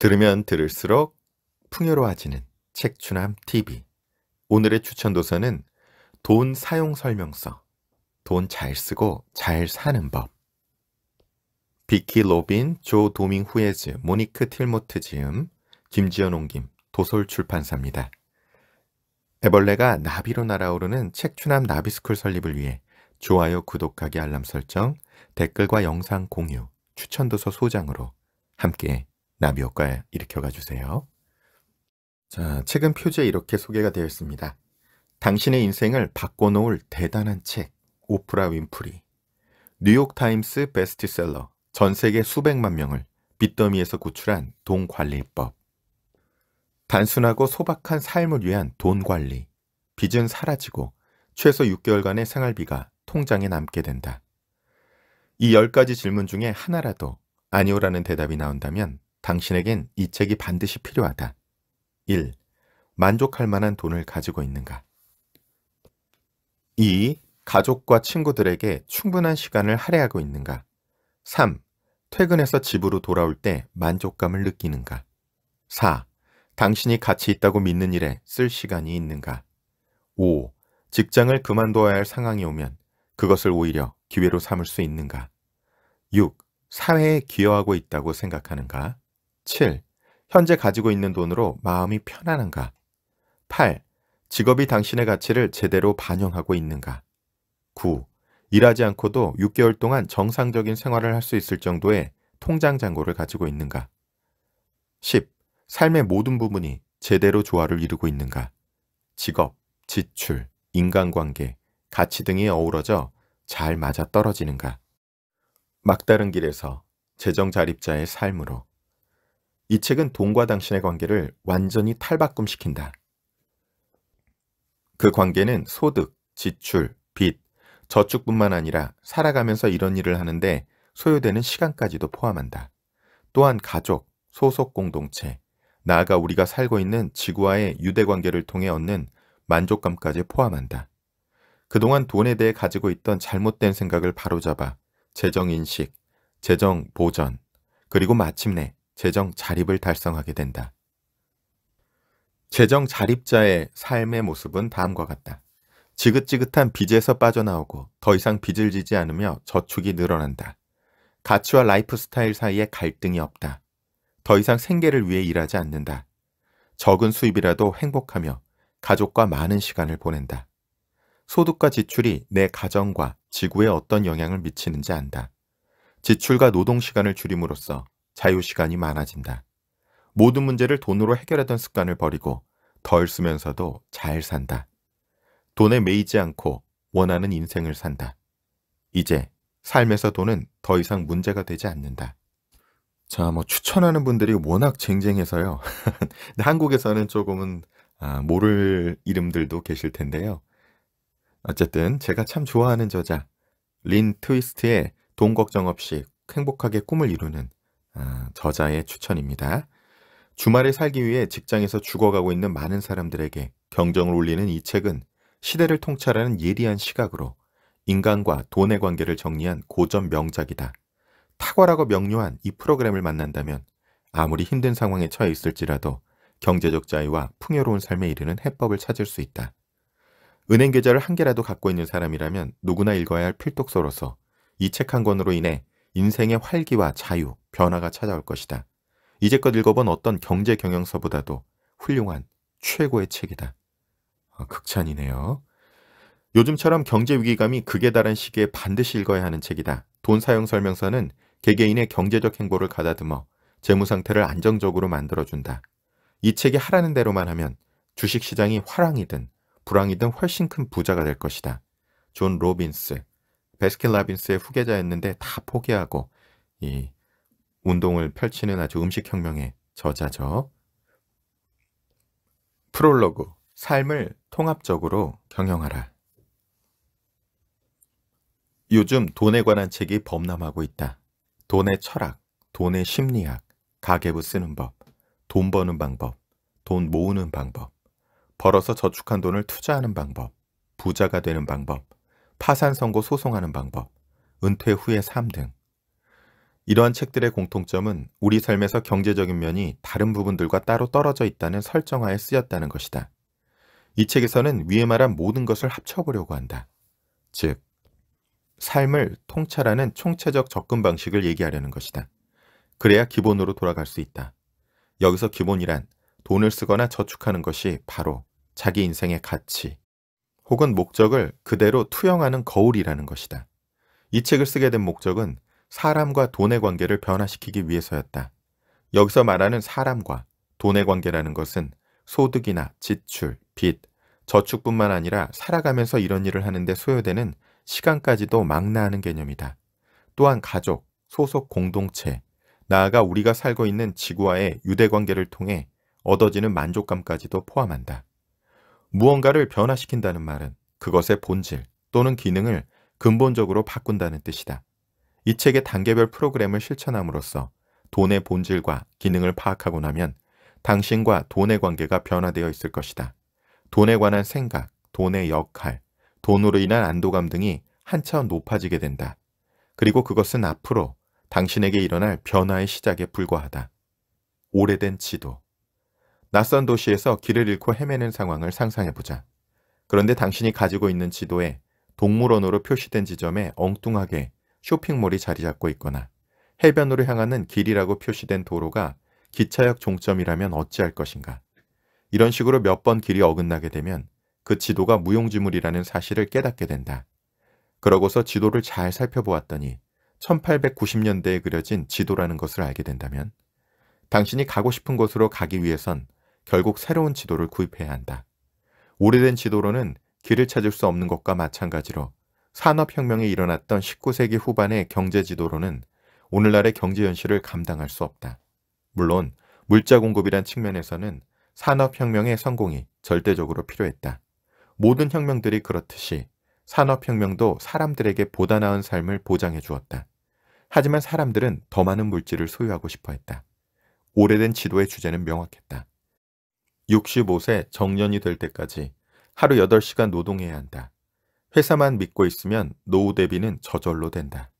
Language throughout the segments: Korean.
들으면 들을수록 풍요로워지는 책추남 TV. 오늘의 추천 도서는 돈 사용 설명서. 돈 잘 쓰고 잘 사는 법. 비키 로빈, 조 도밍 후에즈, 모니크 틸모트 지음, 김지연 옹김, 도솔 출판사입니다. 애벌레가 나비로 날아오르는 책추남 나비스쿨 설립을 위해 좋아요, 구독하기, 알람 설정, 댓글과 영상 공유, 추천도서 소장으로 함께 남효과 의 일으켜가 주세요. 자, 책은 표지에 이렇게 소개가 되어 있습니다. 당신의 인생을 바꿔놓을 대단한 책, 오프라 윈프리. 뉴욕타임스 베스트셀러, 전 세계 수백만 명을 빚더미에서 구출한 돈 관리법. 단순하고 소박한 삶을 위한 돈 관리. 빚은 사라지고 최소 6개월간의 생활비가 통장에 남게 된다. 이 10가지 질문 중에 하나라도 아니오라는 대답이 나온다면 당신에겐 이 책이 반드시 필요하다. 1. 만족할 만한 돈을 가지고 있는가? 2. 가족과 친구들에게 충분한 시간을 할애하고 있는가? 3. 퇴근해서 집으로 돌아올 때 만족감을 느끼는가? 4. 당신이 가치 있다고 믿는 일에 쓸 시간이 있는가? 5. 직장을 그만둬야 할 상황이 오면 그것을 오히려 기회로 삼을 수 있는가? 6. 사회에 기여하고 있다고 생각하는가? 7. 현재 가지고 있는 돈으로 마음이 편안한가? 8. 직업이 당신의 가치를 제대로 반영하고 있는가? 9. 일하지 않고도 6개월 동안 정상적인 생활을 할 수 있을 정도의 통장 잔고를 가지고 있는가? 10. 삶의 모든 부분이 제대로 조화를 이루고 있는가? 직업, 지출, 인간관계, 가치 등이 어우러져 잘 맞아떨어지는가? 막다른 길에서 재정자립자의 삶으로 이 책은 돈과 당신의 관계를 완전히 탈바꿈시킨다. 그 관계는 소득, 지출, 빚, 저축뿐만 아니라 살아가면서 이런 일을 하는데 소요되는 시간까지도 포함한다. 또한 가족, 소속 공동체, 나아가 우리가 살고 있는 지구와의 유대 관계를 통해 얻는 만족감까지 포함한다. 그동안 돈에 대해 가지고 있던 잘못된 생각을 바로잡아 재정인식, 재정 보전, 그리고 마침내 재정 자립을 달성하게 된다. 재정 자립자의 삶의 모습은 다음과 같다. 지긋지긋한 빚에서 빠져나오고 더 이상 빚을 지지 않으며 저축이 늘어난다. 가치와 라이프 스타일 사이에 갈등이 없다. 더 이상 생계를 위해 일하지 않는다. 적은 수입이라도 행복하며 가족과 많은 시간을 보낸다. 소득과 지출이 내 가정과 지구에 어떤 영향을 미치는지 안다. 지출과 노동시간을 줄임으로써 자유시간이 많아진다. 모든 문제를 돈으로 해결하던 습관을 버리고 덜 쓰면서도 잘 산다. 돈에 매이지 않고 원하는 인생을 산다. 이제 삶에서 돈은 더 이상 문제가 되지 않는다. 자, 뭐 추천하는 분들이 워낙 쟁쟁해서요. 한국에서는 조금은 아, 모를 이름들도 계실 텐데요. 어쨌든 제가 참 좋아하는 저자 린 트위스트의 돈 걱정 없이 행복하게 꿈을 이루는 아, 저자의 추천입니다. 주말에 살기 위해 직장에서 죽어가고 있는 많은 사람들에게 경정을 울리는 이 책은 시대를 통찰하는 예리한 시각으로 인간과 돈의 관계를 정리한 고전 명작이다. 탁월하고 명료한 이 프로그램을 만난다면 아무리 힘든 상황에 처해 있을지라도 경제적 자유와 풍요로운 삶에 이르는 해법을 찾을 수 있다. 은행 계좌를 한 개라도 갖고 있는 사람이라면 누구나 읽어야 할 필독서로서 이 책 한 권으로 인해 인생의 활기와 자유, 변화가 찾아올 것이다. 이제껏 읽어본 어떤 경제 경영서보다도 훌륭한 최고의 책이다. 아, 극찬이네요. 요즘처럼 경제 위기감이 극에 달한 시기에 반드시 읽어야 하는 책이다. 돈 사용 설명서는 개개인의 경제적 행보를 가다듬어 재무 상태를 안정적으로 만들어준다. 이 책이 하라는 대로만 하면 주식시장이 화랑이든 불황이든 훨씬 큰 부자가 될 것이다. 존 로빈스, 베스킨 라빈스의 후계자였는데 다 포기하고 이 운동을 펼치는 아주 음식혁명의 저자죠. 프롤로그, 삶을 통합적으로 경영하라. 요즘 돈에 관한 책이 범람하고 있다. 돈의 철학, 돈의 심리학, 가계부 쓰는 법, 돈 버는 방법, 돈 모으는 방법, 벌어서 저축한 돈을 투자하는 방법, 부자가 되는 방법, 파산 선고 소송하는 방법, 은퇴 후의 삶등 이러한 책들의 공통점은 우리 삶에서 경제적인 면이 다른 부분들과 따로 떨어져 있다는 설정하에 쓰였다는 것이다. 이 책에서는 위에 말한 모든 것을 합쳐보려고 한다. 즉, 삶을 통찰하는 총체적 접근 방식을 얘기하려는 것이다. 그래야 기본으로 돌아갈 수 있다. 여기서 기본이란 돈을 쓰거나 저축하는 것이 바로 자기 인생의 가치 혹은 목적을 그대로 투영하는 거울이라는 것이다. 이 책을 쓰게 된 목적은 사람과 돈의 관계를 변화시키기 위해서였다. 여기서 말하는 사람과 돈의 관계라는 것은 소득이나 지출, 빚, 저축뿐만 아니라 살아가면서 이런 일을 하는데 소요되는 시간까지도 망라하는 개념이다. 또한 가족, 소속 공동체, 나아가 우리가 살고 있는 지구와의 유대관계를 통해 얻어지는 만족감까지도 포함한다. 무언가를 변화시킨다는 말은 그것의 본질 또는 기능을 근본적으로 바꾼다는 뜻이다. 이 책의 단계별 프로그램을 실천함으로써 돈의 본질과 기능을 파악하고 나면 당신과 돈의 관계가 변화되어 있을 것이다. 돈에 관한 생각, 돈의 역할, 돈으로 인한 안도감 등이 한차원 높아지게 된다. 그리고 그것은 앞으로 당신에게 일어날 변화의 시작에 불과하다. 오래된 지도 낯선 도시에서 길을 잃고 헤매는 상황을 상상해보자. 그런데 당신이 가지고 있는 지도에 동물원으로 표시된 지점에 엉뚱하게 쇼핑몰이 자리 잡고 있거나 해변으로 향하는 길이라고 표시된 도로가 기차역 종점이라면 어찌할 것인가. 이런 식으로 몇 번 길이 어긋나게 되면 그 지도가 무용지물이라는 사실을 깨닫게 된다. 그러고서 지도를 잘 살펴보았더니 1890년대에 그려진 지도라는 것을 알게 된다면 당신이 가고 싶은 곳으로 가기 위해선 결국 새로운 지도를 구입해야 한다. 오래된 지도로는 길을 찾을 수 없는 것과 마찬가지로 산업혁명이 일어났던 19세기 후반의 경제 지도로는 오늘날의 경제 현실을 감당할 수 없다. 물론 물자 공급이란 측면에서는 산업혁명의 성공이 절대적으로 필요했다. 모든 혁명들이 그렇듯이 산업혁명도 사람들에게 보다 나은 삶을 보장해 주었다. 하지만 사람들은 더 많은 물질을 소유하고 싶어 했다. 오래된 지도의 주제는 명확했다. 65세 정년이 될 때까지 하루 8시간 노동해야 한다. 회사만 믿고 있으면 노후 대비는 저절로 된다.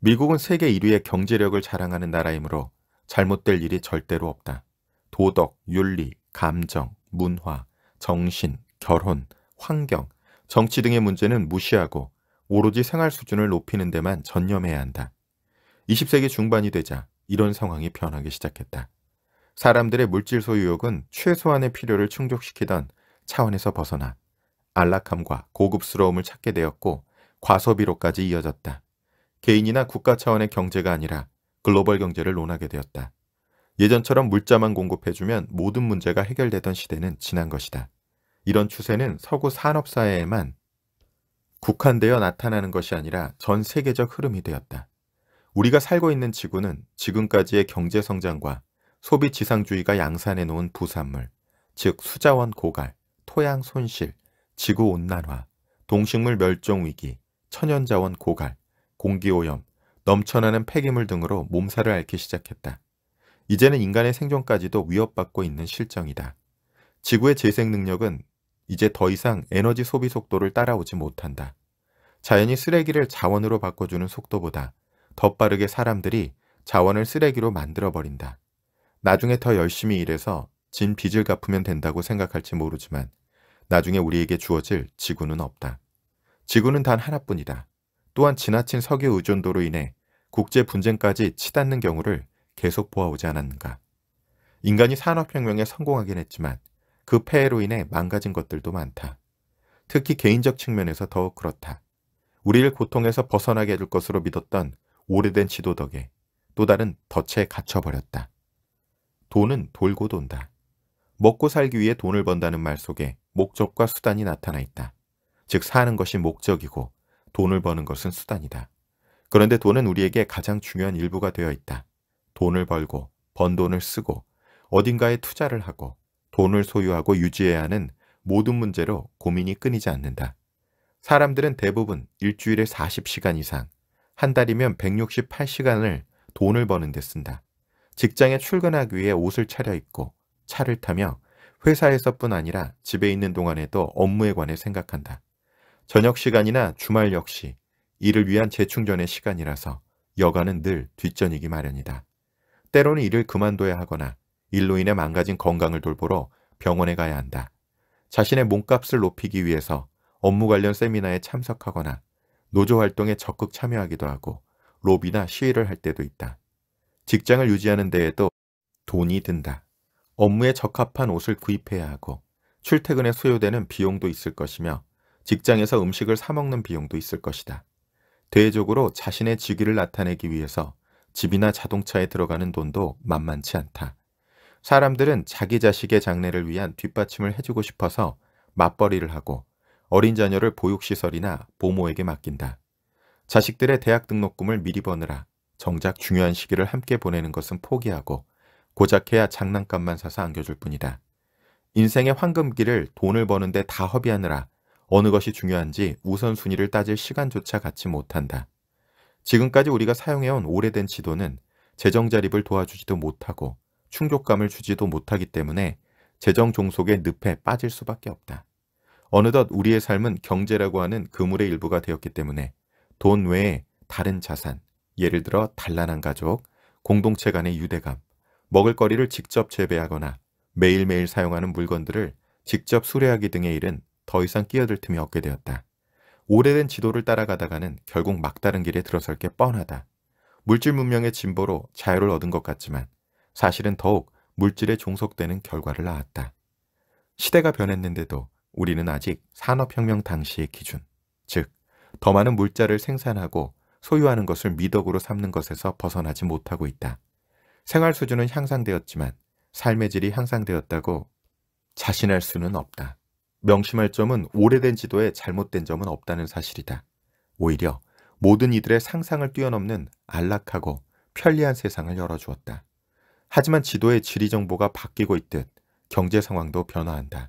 미국은 세계 1위의 경제력을 자랑하는 나라이므로 잘못될 일이 절대로 없다. 도덕, 윤리, 감정, 문화, 정신, 결혼, 환경, 정치 등의 문제는 무시하고 오로지 생활 수준을 높이는 데만 전념해야 한다. 20세기 중반이 되자 이런 상황이 변하기 시작했다. 사람들의 물질 소유욕은 최소한의 필요를 충족시키던 차원에서 벗어나 안락함과 고급스러움을 찾게 되었고 과소비로까지 이어졌다. 개인이나 국가 차원의 경제가 아니라 글로벌 경제를 논하게 되었다. 예전처럼 물자만 공급해주면 모든 문제가 해결되던 시대는 지난 것이다. 이런 추세는 서구 산업사회에만 국한되어 나타나는 것이 아니라 전 세계적 흐름이 되었다. 우리가 살고 있는 지구는 지금까지의 경제성장과 소비지상주의가 양산해 놓은 부산물, 즉 수자원 고갈, 토양 손실, 지구온난화, 동식물 멸종위기, 천연자원 고갈, 공기오염, 넘쳐나는 폐기물 등으로 몸살을 앓기 시작했다. 이제는 인간의 생존까지도 위협받고 있는 실정이다. 지구의 재생 능력은 이제 더 이상 에너지 소비 속도를 따라오지 못한다. 자연이 쓰레기를 자원으로 바꿔주는 속도보다 더 빠르게 사람들이 자원을 쓰레기로 만들어버린다. 나중에 더 열심히 일해서 진 빚을 갚으면 된다고 생각할지 모르지만 나중에 우리에게 주어질 지구는 없다. 지구는 단 하나뿐이다. 또한 지나친 석유 의존도로 인해 국제 분쟁까지 치닫는 경우를 계속 보아오지 않았는가. 인간이 산업혁명에 성공하긴 했지만 그 폐해로 인해 망가진 것들도 많다. 특히 개인적 측면에서 더욱 그렇다. 우리를 고통에서 벗어나게 해줄 것으로 믿었던 오래된 지도 덕에 또 다른 덫에 갇혀버렸다. 돈은 돌고 돈다. 먹고 살기 위해 돈을 번다는 말 속에 목적과 수단이 나타나 있다. 즉 사는 것이 목적이고 돈을 버는 것은 수단이다. 그런데 돈은 우리에게 가장 중요한 일부가 되어 있다. 돈을 벌고 번 돈을 쓰고 어딘가에 투자를 하고 돈을 소유하고 유지해야 하는 모든 문제로 고민이 끊이지 않는다. 사람들은 대부분 일주일에 40시간 이상, 한 달이면 168시간을 돈을 버는 데 쓴다. 직장에 출근하기 위해 옷을 차려입고 차를 타며 회사에서뿐 아니라 집에 있는 동안에도 업무에 관해 생각한다. 저녁 시간이나 주말 역시 일을 위한 재충전의 시간이라서 여가는 늘 뒷전이기 마련이다. 때로는 일을 그만둬야 하거나 일로 인해 망가진 건강을 돌보러 병원에 가야 한다. 자신의 몸값을 높이기 위해서 업무 관련 세미나에 참석하거나 노조 활동에 적극 참여하기도 하고 로비나 시위를 할 때도 있다. 직장을 유지하는 데에도 돈이 든다. 업무에 적합한 옷을 구입해야 하고 출퇴근에 소요되는 비용도 있을 것이며 직장에서 음식을 사 먹는 비용도 있을 것이다. 대외적으로 자신의 직위를 나타내기 위해서 집이나 자동차에 들어가는 돈도 만만치 않다. 사람들은 자기 자식의 장래를 위한 뒷받침을 해주고 싶어서 맞벌이를 하고 어린 자녀를 보육시설이나 보모에게 맡긴다. 자식들의 대학 등록금을 미리 버느라 정작 중요한 시기를 함께 보내는 것은 포기하고 고작해야 장난감만 사서 안겨줄 뿐이다. 인생의 황금기를 돈을 버는데 다 허비하느라 어느 것이 중요한지 우선순위를 따질 시간조차 갖지 못한다. 지금까지 우리가 사용해온 오래된 지도는 재정 자립을 도와주지도 못하고 충족감을 주지도 못하기 때문에 재정 종속의 늪에 빠질 수밖에 없다. 어느덧 우리의 삶은 경제라고 하는 그물의 일부가 되었기 때문에 돈 외에 다른 자산, 예를 들어 단란한 가족, 공동체 간의 유대감, 먹을거리를 직접 재배하거나 매일매일 사용하는 물건들을 직접 수레하기 등의 일은 더 이상 끼어들 틈이 없게 되었다. 오래된 지도를 따라가다가는 결국 막다른 길에 들어설 게 뻔하다. 물질 문명의 진보로 자유를 얻은 것 같지만 사실은 더욱 물질에 종속되는 결과를 낳았다. 시대가 변했는데도 우리는 아직 산업혁명 당시의 기준, 즉 더 많은 물자를 생산하고 소유하는 것을 미덕으로 삼는 것에서 벗어나지 못하고 있다. 생활 수준은 향상되었지만 삶의 질이 향상되었다고 자신할 수는 없다. 명심할 점은 오래된 지도에 잘못된 점은 없다는 사실이다. 오히려 모든 이들의 상상을 뛰어넘는 안락하고 편리한 세상을 열어주었다. 하지만 지도의 지리 정보가 바뀌고 있듯 경제 상황도 변화한다.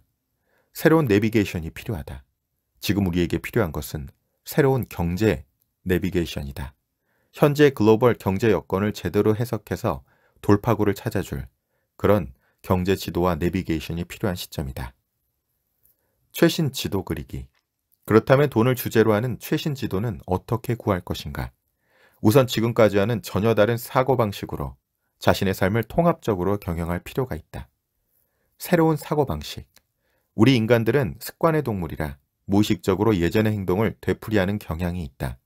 새로운 내비게이션이 필요하다. 지금 우리에게 필요한 것은 새로운 경제 내비게이션이다. 현재 글로벌 경제 여건을 제대로 해석해서 돌파구를 찾아줄 그런 경제 지도와 내비게이션이 필요한 시점이다. 최신 지도 그리기 그렇다면 돈을 주제로 하는 최신 지도는 어떻게 구할 것인가? 우선 지금까지와는 전혀 다른 사고방식으로 자신의 삶을 통합적으로 경영할 필요가 있다. 새로운 사고방식. 우리 인간들은 습관의 동물이라 무의식적으로 예전의 행동을 되풀이하는 경향이 있다.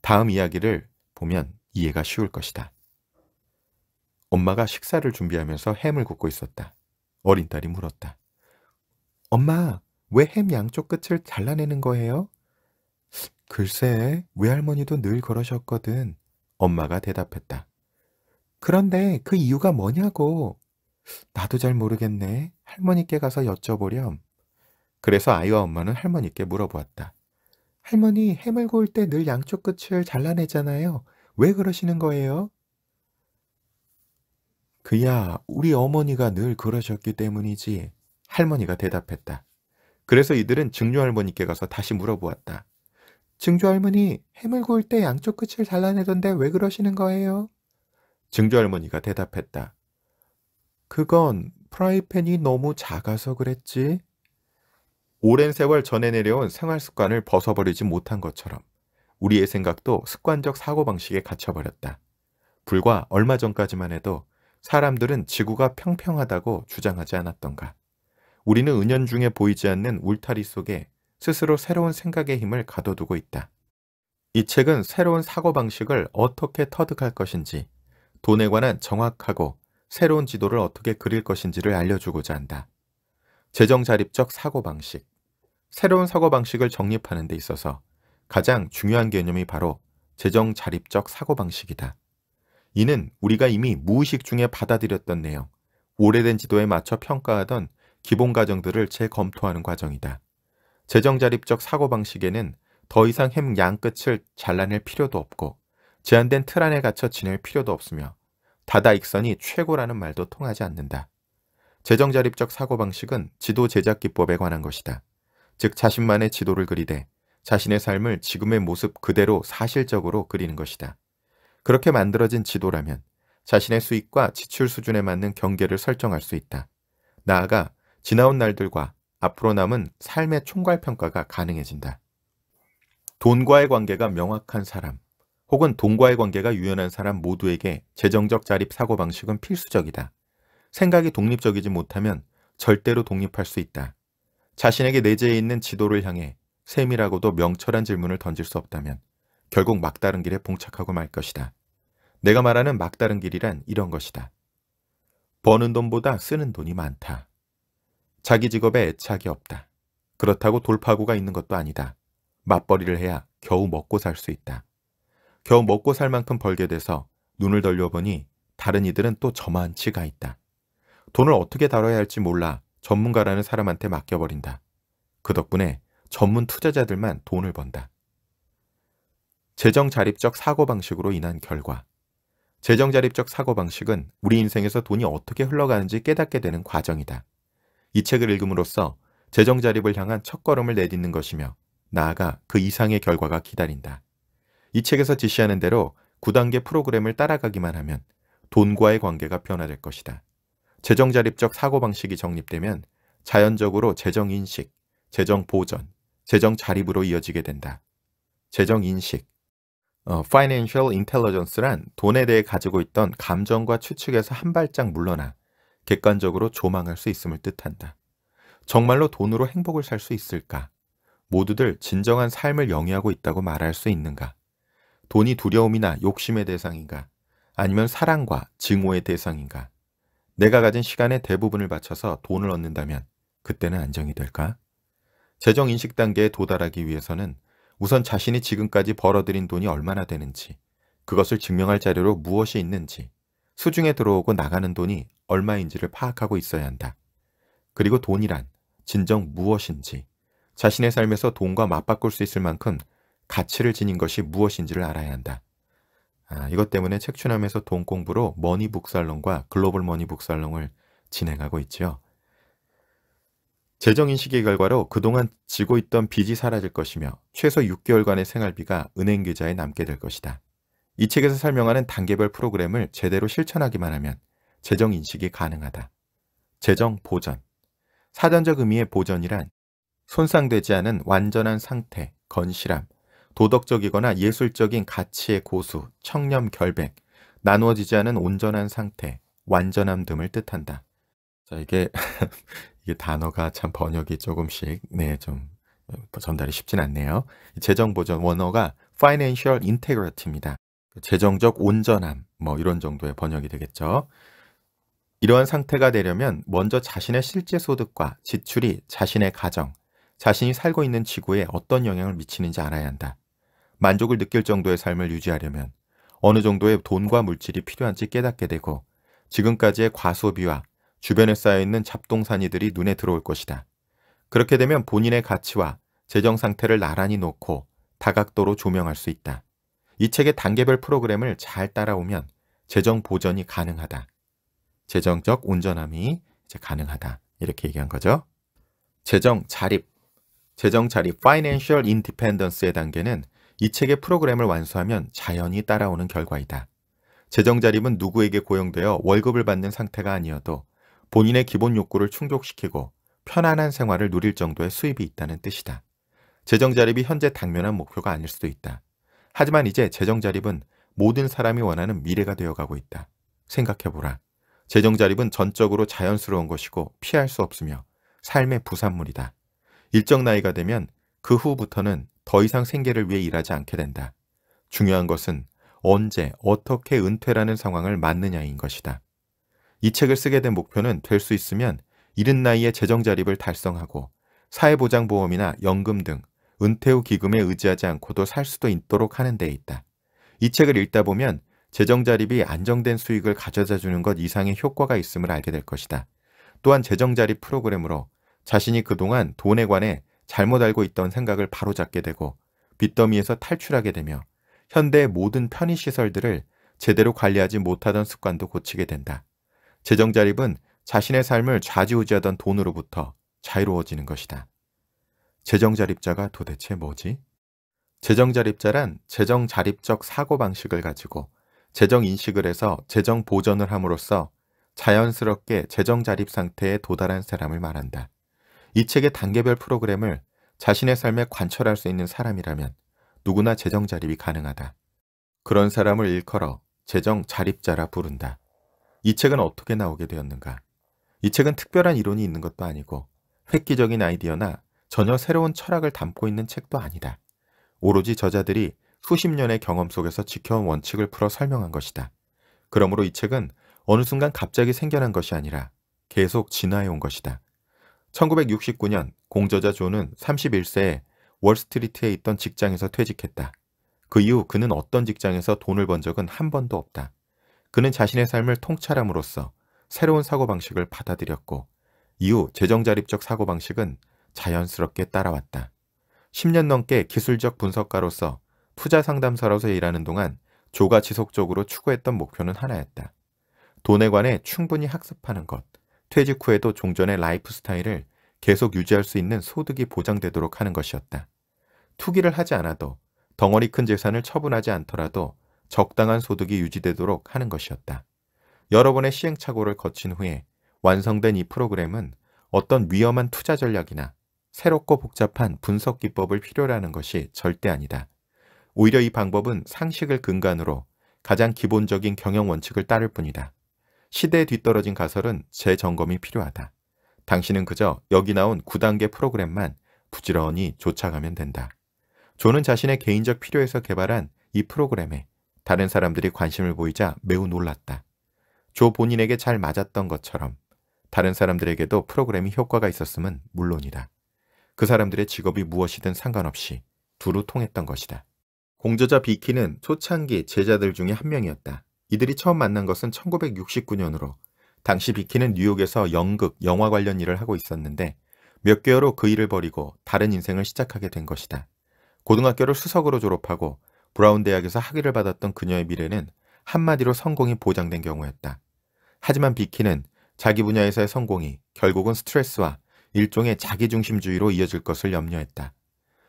다음 이야기를 보면 이해가 쉬울 것이다. 엄마가 식사를 준비하면서 햄을 굽고 있었다. 어린 딸이 물었다. 엄마, 왜 햄 양쪽 끝을 잘라내는 거예요? 글쎄, 외할머니도 늘 그러셨거든. 엄마가 대답했다. 그런데 그 이유가 뭐냐고. 나도 잘 모르겠네. 할머니께 가서 여쭤보렴. 그래서 아이와 엄마는 할머니께 물어보았다. 할머니, 햄을 구울 때 늘 양쪽 끝을 잘라내잖아요. 왜 그러시는 거예요? 그야 우리 어머니가 늘 그러셨기 때문이지. 할머니가 대답했다. 그래서 이들은 증조할머니께 가서 다시 물어보았다. 증조할머니, 해물 구울 때 양쪽 끝을 잘라내던데 왜 그러시는 거예요? 증조할머니가 대답했다. 그건 프라이팬이 너무 작아서 그랬지. 오랜 세월 전에 내려온 생활 습관을 벗어버리지 못한 것처럼 우리의 생각도 습관적 사고방식에 갇혀버렸다. 불과 얼마 전까지만 해도 사람들은 지구가 평평하다고 주장하지 않았던가. 우리는 은연중에 보이지 않는 울타리 속에 스스로 새로운 생각의 힘을 가둬두고 있다. 이 책은 새로운 사고방식을 어떻게 터득할 것인지, 돈에 관한 정확하고 새로운 지도를 어떻게 그릴 것인지를 알려주고자 한다. 재정자립적 사고방식 새로운 사고방식을 정립하는 데 있어서 가장 중요한 개념이 바로 재정자립적 사고방식이다. 이는 우리가 이미 무의식 중에 받아들였던 내용, 오래된 지도에 맞춰 평가하던 기본 가정들을 재검토하는 과정이다. 재정자립적 사고방식에는 더 이상 햄 양끝을 잘라낼 필요도 없고 제한된 틀 안에 갇혀 지낼 필요도 없으며 다다익선이 최고라는 말도 통하지 않는다. 재정자립적 사고방식은 지도 제작 기법에 관한 것이다. 즉 자신만의 지도를 그리되 자신의 삶을 지금의 모습 그대로 사실적으로 그리는 것이다. 그렇게 만들어진 지도라면 자신의 수익과 지출 수준에 맞는 경계를 설정할 수 있다. 나아가 지나온 날들과 앞으로 남은 삶의 총괄 평가가 가능해진다. 돈과의 관계가 명확한 사람 혹은 돈과의 관계가 유연한 사람 모두에게 재정적 자립 사고방식은 필수적이다. 생각이 독립적이지 못하면 절대로 독립할 수 있다. 자신에게 내재해 있는 지도를 향해 세밀하고도 명철한 질문을 던질 수 없다면 결국 막다른 길에 봉착하고 말 것이다. 내가 말하는 막다른 길이란 이런 것이다. 버는 돈보다 쓰는 돈이 많다. 자기 직업에 애착이 없다. 그렇다고 돌파구가 있는 것도 아니다. 맞벌이를 해야 겨우 먹고 살 수 있다. 겨우 먹고 살 만큼 벌게 돼서 눈을 돌려보니 다른 이들은 또 저만치가 있다. 돈을 어떻게 다뤄야 할지 몰라 전문가라는 사람한테 맡겨버린다. 그 덕분에 전문 투자자들만 돈을 번다. 재정자립적 사고방식으로 인한 결과. 재정자립적 사고방식은 우리 인생에서 돈이 어떻게 흘러가는지 깨닫게 되는 과정이다. 이 책을 읽음으로써 재정자립을 향한 첫걸음을 내딛는 것이며 나아가 그 이상의 결과가 기다린다. 이 책에서 지시하는 대로 9단계 프로그램을 따라가기만 하면 돈과의 관계가 변화될 것이다. 재정자립적 사고방식이 정립되면 자연적으로 재정인식, 재정보전, 재정자립으로 이어지게 된다. 재정인식, 어, Financial Intelligence란 돈에 대해 가지고 있던 감정과 추측에서 한 발짝 물러나 객관적으로 조망할 수 있음을 뜻한다. 정말로 돈으로 행복을 살 수 있을까? 모두들 진정한 삶을 영위하고 있다고 말할 수 있는가? 돈이 두려움이나 욕심의 대상인가? 아니면 사랑과 증오의 대상인가? 내가 가진 시간의 대부분을 바쳐서 돈을 얻는다면 그때는 안정이 될까? 재정 인식 단계에 도달하기 위해서는 우선 자신이 지금까지 벌어들인 돈이 얼마나 되는지, 그것을 증명할 자료로 무엇이 있는지, 수중에 들어오고 나가는 돈이 얼마인지를 파악하고 있어야 한다. 그리고 돈이란 진정 무엇인지, 자신의 삶에서 돈과 맞바꿀 수 있을 만큼 가치를 지닌 것이 무엇인지를 알아야 한다. 아, 이것 때문에 책추남에서 돈 공부로 머니북살롱과 글로벌 머니북살롱을 진행하고 있지요. 재정인식의 결과로 그동안 지고 있던 빚이 사라질 것이며 최소 6개월간의 생활비가 은행 계좌에 남게 될 것이다. 이 책에서 설명하는 단계별 프로그램을 제대로 실천하기만 하면 재정인식이 가능하다. 재정 보전 사전적 의미의 보전이란 손상되지 않은 완전한 상태, 건실함, 도덕적이거나 예술적인 가치의 고수, 청렴 결백, 나누어지지 않은 온전한 상태, 완전함 등을 뜻한다. 자, 이게 이게 단어가 참 번역이 조금씩 네좀 어, 전달이 쉽진 않네요. 재정 보전 원어가 financial integrity입니다. 그 재정적 온전함 뭐 이런 정도의 번역이 되겠죠. 이러한 상태가 되려면 먼저 자신의 실제 소득과 지출이 자신의 가정, 자신이 살고 있는 지구에 어떤 영향을 미치는지 알아야 한다. 만족을 느낄 정도의 삶을 유지하려면 어느 정도의 돈과 물질이 필요한지 깨닫게 되고 지금까지의 과소비와 주변에 쌓여있는 잡동사니들이 눈에 들어올 것이다. 그렇게 되면 본인의 가치와 재정 상태를 나란히 놓고 다각도로 조명할 수 있다. 이 책의 단계별 프로그램을 잘 따라오면 재정 보전이 가능하다. 재정적 온전함이 이제 가능하다. 이렇게 얘기한 거죠. 재정 자립. 재정 자립 (financial independence)의 단계는 이 책의 프로그램을 완수하면 자연히 따라오는 결과이다. 재정 자립은 누구에게 고용되어 월급을 받는 상태가 아니어도 본인의 기본 욕구를 충족시키고 편안한 생활을 누릴 정도의 수입이 있다는 뜻이다. 재정자립이 현재 당면한 목표가 아닐 수도 있다. 하지만 이제 재정자립은 모든 사람이 원하는 미래가 되어가고 있다. 생각해보라. 재정자립은 전적으로 자연스러운 것이고 피할 수 없으며 삶의 부산물이다. 일정 나이가 되면 그 후부터는 더 이상 생계를 위해 일하지 않게 된다. 중요한 것은 언제 어떻게 은퇴라는 상황을 맞느냐인 것이다. 이 책을 쓰게 된 목표는 될 수 있으면 이른 나이에 재정 자립을 달성하고 사회보장보험이나 연금 등 은퇴 후 기금에 의지하지 않고도 살 수도 있도록 하는 데 있다. 이 책을 읽다 보면 재정 자립이 안정된 수익을 가져다 주는 것 이상의 효과가 있음을 알게 될 것이다. 또한 재정 자립 프로그램으로 자신이 그동안 돈에 관해 잘못 알고 있던 생각을 바로잡게 되고 빚더미에서 탈출하게 되며 현대의 모든 편의시설들을 제대로 관리하지 못하던 습관도 고치게 된다. 재정 자립은 자신의 삶을 좌지우지하던 돈으로부터 자유로워지는 것이다. 재정 자립자가 도대체 뭐지? 재정 자립자란 재정 자립적 사고방식을 가지고 재정 인식을 해서 재정 보전을 함으로써 자연스럽게 재정 자립 상태에 도달한 사람을 말한다. 이 책의 단계별 프로그램을 자신의 삶에 관철할 수 있는 사람이라면 누구나 재정 자립이 가능하다. 그런 사람을 일컬어 재정 자립자라 부른다. 이 책은 어떻게 나오게 되었는가? 이 책은 특별한 이론이 있는 것도 아니고 획기적인 아이디어나 전혀 새로운 철학을 담고 있는 책도 아니다. 오로지 저자들이 수십 년의 경험 속에서 지켜온 원칙을 풀어 설명한 것이다. 그러므로 이 책은 어느 순간 갑자기 생겨난 것이 아니라 계속 진화해온 것이다. 1969년 공저자 존은 31세에 월스트리트에 있던 직장에서 퇴직했다. 그 이후 그는 어떤 직장에서 돈을 번 적은 한 번도 없다. 그는 자신의 삶을 통찰함으로써 새로운 사고방식을 받아들였고 이후 재정자립적 사고방식은 자연스럽게 따라왔다. 10년 넘게 기술적 분석가로서 투자 상담사로서 일하는 동안 조가 지속적으로 추구했던 목표는 하나였다. 돈에 관해 충분히 학습하는 것, 퇴직 후에도 종전의 라이프 스타일을 계속 유지할 수 있는 소득이 보장되도록 하는 것이었다. 투기를 하지 않아도 덩어리 큰 재산을 처분하지 않더라도 적당한 소득이 유지되도록 하는 것이었다. 여러 번의 시행착오를 거친 후에 완성된 이 프로그램은 어떤 위험한 투자 전략이나 새롭고 복잡한 분석 기법을 필요로 하는 것이 절대 아니다. 오히려 이 방법은 상식을 근간으로 가장 기본적인 경영 원칙을 따를 뿐이다. 시대에 뒤떨어진 가설은 재점검이 필요하다. 당신은 그저 여기 나온 9단계 프로그램만 부지런히 쫓아가면 된다. 존은 자신의 개인적 필요에서 개발한 이 프로그램에 다른 사람들이 관심을 보이자 매우 놀랐다. 조 본인에게 잘 맞았던 것처럼 다른 사람들에게도 프로그램이 효과가 있었음은 물론이다. 그 사람들의 직업이 무엇이든 상관없이 두루 통했던 것이다. 공저자 비키는 초창기 제자들 중에 한 명이었다. 이들이 처음 만난 것은 1969년으로 당시 비키는 뉴욕에서 연극, 영화 관련 일을 하고 있었는데 몇 개월 후 그 일을 버리고 다른 인생을 시작하게 된 것이다. 고등학교를 수석으로 졸업하고 브라운 대학에서 학위를 받았던 그녀의 미래는 한마디로 성공이 보장된 경우였다. 하지만 비키는 자기 분야에서의 성공이 결국은 스트레스와 일종의 자기중심주의로 이어질 것을 염려했다.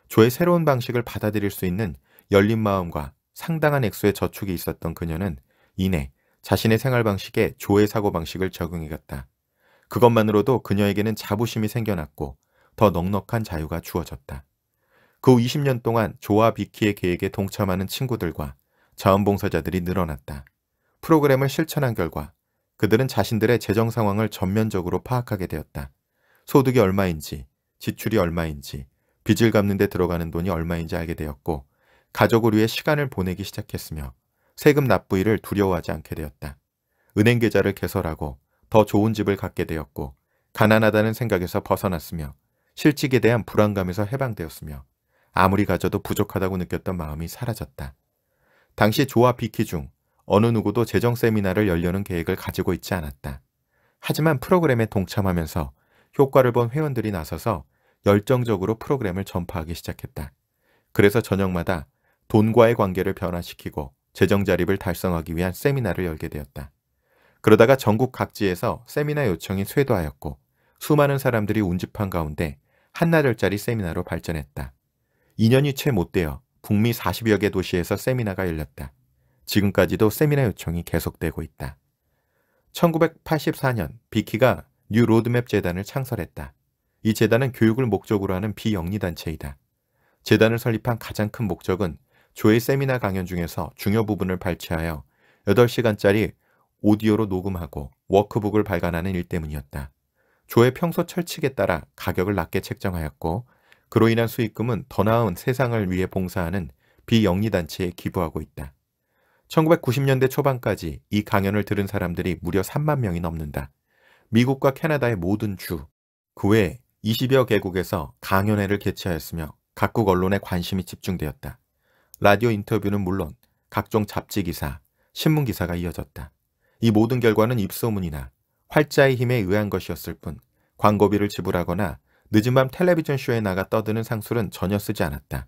조의 새로운 방식을 받아들일 수 있는 열린 마음과 상당한 액수의 저축이 있었던 그녀는 이내 자신의 생활 방식에 조의 사고 방식을 적응해갔다. 그것만으로도 그녀에게는 자부심이 생겨났고 더 넉넉한 자유가 주어졌다. 그후 20년 동안 조와 비키의 계획에 동참하는 친구들과 자원봉사자들이 늘어났다. 프로그램을 실천한 결과 그들은 자신들의 재정 상황을 전면적으로 파악하게 되었다. 소득이 얼마인지, 지출이 얼마인지, 빚을 갚는 데 들어가는 돈이 얼마인지 알게 되었고 가족을 위해 시간을 보내기 시작했으며 세금 납부일을 두려워하지 않게 되었다. 은행 계좌를 개설하고 더 좋은 집을 갖게 되었고 가난하다는 생각에서 벗어났으며 실직에 대한 불안감에서 해방되었으며 아무리 가져도 부족하다고 느꼈던 마음이 사라졌다. 당시 조와 비키 중 어느 누구도 재정 세미나를 열려는 계획을 가지고 있지 않았다. 하지만 프로그램에 동참하면서 효과를 본 회원들이 나서서 열정적으로 프로그램을 전파하기 시작했다. 그래서 저녁마다 돈과의 관계를 변화시키고 재정 자립을 달성하기 위한 세미나를 열게 되었다. 그러다가 전국 각지에서 세미나 요청이 쇄도하였고 수많은 사람들이 운집한 가운데 한나절짜리 세미나로 발전했다. 2년이 채못 되어 북미 40여 개 도시에서 세미나가 열렸다. 지금까지도 세미나 요청이 계속되고 있다. 1984년 비키가 뉴 로드맵 재단을 창설했다. 이 재단은 교육을 목적으로 하는 비영리단체이다. 재단을 설립한 가장 큰 목적은 조의 세미나 강연 중에서 중요 부분을 발췌하여 8시간짜리 오디오로 녹음하고 워크북을 발간하는 일 때문이었다. 조의 평소 철칙에 따라 가격을 낮게 책정하였고 그로 인한 수익금은 더 나은 세상을 위해 봉사하는 비영리단체에 기부하고 있다. 1990년대 초반까지 이 강연을 들은 사람들이 무려 3만 명이 넘는다. 미국과 캐나다의 모든 주, 그 외 20여 개국에서 강연회를 개최하였으며 각국 언론에 관심이 집중되었다. 라디오 인터뷰는 물론 각종 잡지 기사, 신문 기사가 이어졌다. 이 모든 결과는 입소문이나 활자의 힘에 의한 것이었을 뿐 광고비를 지불하거나 늦은 밤 텔레비전 쇼에 나가 떠드는 상술은 전혀 쓰지 않았다.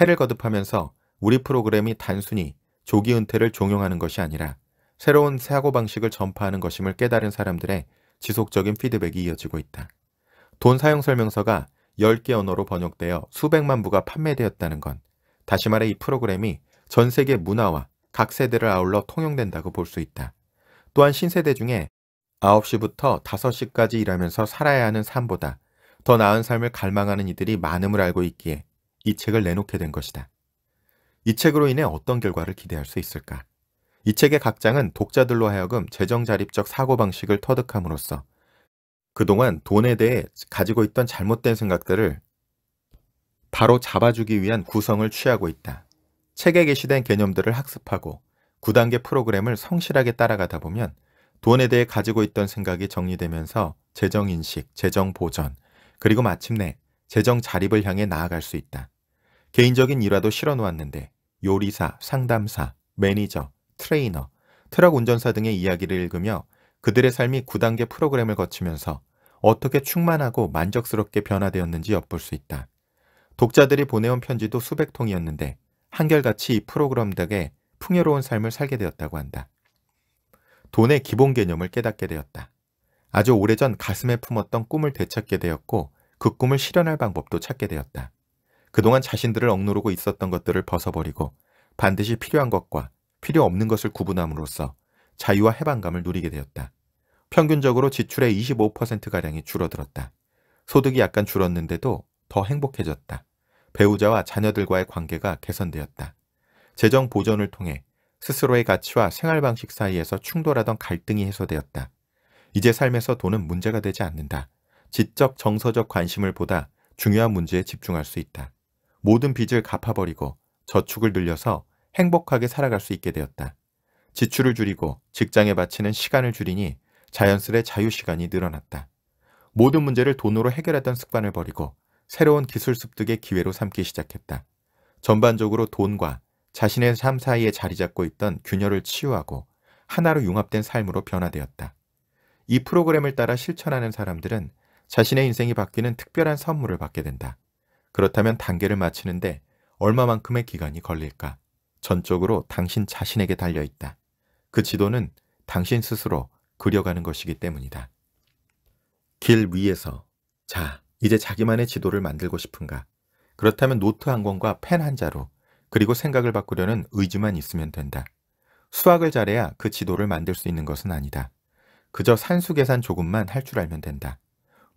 해를 거듭하면서 우리 프로그램이 단순히 조기 은퇴를 종용하는 것이 아니라 새로운 사고방식을 전파하는 것임을 깨달은 사람들의 지속적인 피드백이 이어지고 있다. 돈 사용 설명서가 10개 언어로 번역되어 수백만 부가 판매되었다는 건 다시 말해 이 프로그램이 전 세계 문화와 각 세대를 아울러 통용된다고 볼 수 있다. 또한 신세대 중에 9시부터 5시까지 일하면서 살아야 하는 삶보다 더 나은 삶을 갈망하는 이들이 많음을 알고 있기에 이 책을 내놓게 된 것이다. 이 책으로 인해 어떤 결과를 기대할 수 있을까? 이 책의 각장은 독자들로 하여금 재정자립적 사고방식을 터득함으로써 그동안 돈에 대해 가지고 있던 잘못된 생각들을 바로 잡아주기 위한 구성을 취하고 있다. 책에 게시된 개념들을 학습하고 9단계 프로그램을 성실하게 따라가다 보면 돈에 대해 가지고 있던 생각이 정리되면서 재정인식, 재정보전, 그리고 마침내 재정 자립을 향해 나아갈 수 있다. 개인적인 일화도 실어놓았는데 요리사, 상담사, 매니저, 트레이너, 트럭 운전사 등의 이야기를 읽으며 그들의 삶이 9단계 프로그램을 거치면서 어떻게 충만하고 만족스럽게 변화되었는지 엿볼 수 있다. 독자들이 보내온 편지도 수백 통이었는데 한결같이 이 프로그램 덕에 풍요로운 삶을 살게 되었다고 한다. 돈의 기본 개념을 깨닫게 되었다. 아주 오래전 가슴에 품었던 꿈을 되찾게 되었고 그 꿈을 실현할 방법도 찾게 되었다. 그동안 자신들을 억누르고 있었던 것들을 벗어버리고 반드시 필요한 것과 필요 없는 것을 구분함으로써 자유와 해방감을 누리게 되었다. 평균적으로 지출의 25%가량이 줄어들었다. 소득이 약간 줄었는데도 더 행복해졌다. 배우자와 자녀들과의 관계가 개선되었다. 재정 보전을 통해 스스로의 가치와 생활 방식 사이에서 충돌하던 갈등이 해소되었다. 이제 삶에서 돈은 문제가 되지 않는다. 지적 정서적 관심을 보다 중요한 문제에 집중할 수 있다. 모든 빚을 갚아버리고 저축을 늘려서 행복하게 살아갈 수 있게 되었다. 지출을 줄이고 직장에 바치는 시간을 줄이니 자연스레 자유시간이 늘어났다. 모든 문제를 돈으로 해결하던 습관을 버리고 새로운 기술 습득의 기회로 삼기 시작했다. 전반적으로 돈과 자신의 삶 사이에 자리 잡고 있던 균열을 치유하고 하나로 융합된 삶으로 변화되었다. 이 프로그램을 따라 실천하는 사람들은 자신의 인생이 바뀌는 특별한 선물을 받게 된다. 그렇다면 단계를 마치는데 얼마만큼의 기간이 걸릴까? 전적으로 당신 자신에게 달려있다. 그 지도는 당신 스스로 그려가는 것이기 때문이다. 길 위에서 자, 이제 자기만의 지도를 만들고 싶은가? 그렇다면 노트 한 권과 펜 한 자루, 그리고 생각을 바꾸려는 의지만 있으면 된다. 수학을 잘해야 그 지도를 만들 수 있는 것은 아니다. 그저 산수 계산 조금만 할 줄 알면 된다.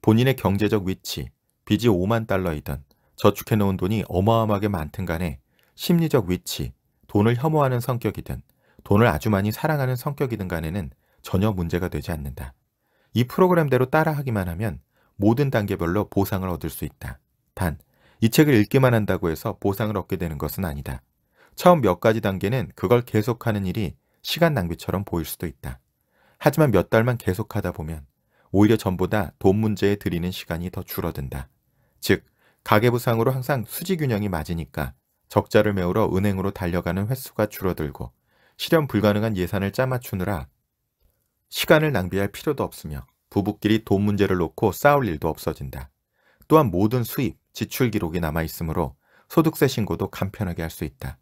본인의 경제적 위치, 빚이 5만 달러이던 저축해놓은 돈이 어마어마하게 많든 간에 심리적 위치, 돈을 혐오하는 성격이든 돈을 아주 많이 사랑하는 성격이든 간에는 전혀 문제가 되지 않는다. 이 프로그램대로 따라하기만 하면 모든 단계별로 보상을 얻을 수 있다. 단, 이 책을 읽기만 한다고 해서 보상을 얻게 되는 것은 아니다. 처음 몇 가지 단계는 그걸 계속하는 일이 시간 낭비처럼 보일 수도 있다. 하지만 몇 달만 계속하다 보면 오히려 전보다 돈 문제에 들이는 시간이 더 줄어든다. 즉, 가계부상으로 항상 수지균형이 맞으니까 적자를 메우러 은행으로 달려가는 횟수가 줄어들고 실현 불가능한 예산을 짜맞추느라 시간을 낭비할 필요도 없으며 부부끼리 돈 문제를 놓고 싸울 일도 없어진다. 또한 모든 수입, 지출 기록이 남아있으므로 소득세 신고도 간편하게 할 수 있다.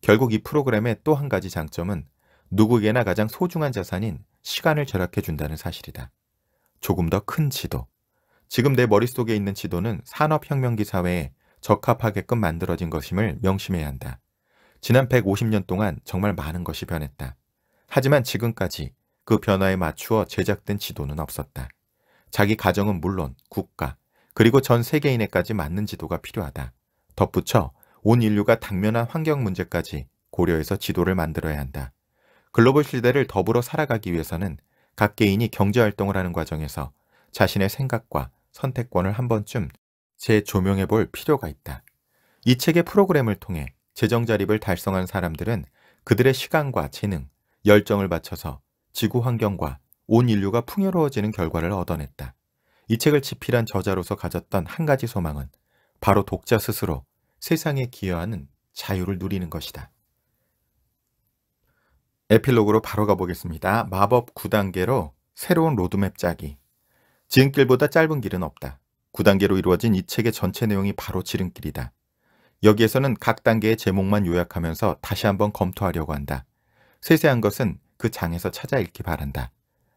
결국 이 프로그램의 또 한 가지 장점은 누구에게나 가장 소중한 자산인 시간을 절약해 준다는 사실이다. 조금 더 큰 지도. 지금 내 머릿속에 있는 지도는 산업혁명기 사회에 적합하게끔 만들어진 것임을 명심해야 한다. 지난 150년 동안 정말 많은 것이 변했다. 하지만 지금까지 그 변화에 맞추어 제작된 지도는 없었다. 자기 가정은 물론 국가, 그리고 전 세계인에까지 맞는 지도가 필요하다. 덧붙여 온 인류가 당면한 환경 문제까지 고려해서 지도를 만들어야 한다. 글로벌 시대를 더불어 살아가기 위해서는 각 개인이 경제활동을 하는 과정에서 자신의 생각과 선택권을 한 번쯤 재조명해 볼 필요가 있다. 이 책의 프로그램을 통해 재정자립을 달성한 사람들은 그들의 시간과 재능, 열정을 바쳐서 지구 환경과 온 인류가 풍요로워지는 결과를 얻어냈다. 이 책을 집필한 저자로서 가졌던 한 가지 소망은 바로 독자 스스로 세상에 기여하는 자유를 누리는 것이다. 에필로그로 바로 가보겠습니다. 마법 9단계로 새로운 로드맵 짜기. 지름길보다 짧은 길은 없다. 9단계로 이루어진 이 책의 전체 내용이 바로 지름길이다. 여기에서는 각 단계의 제목만 요약하면서 다시 한번 검토하려고 한다. 세세한 것은 그 장에서 찾아 읽기 바란다.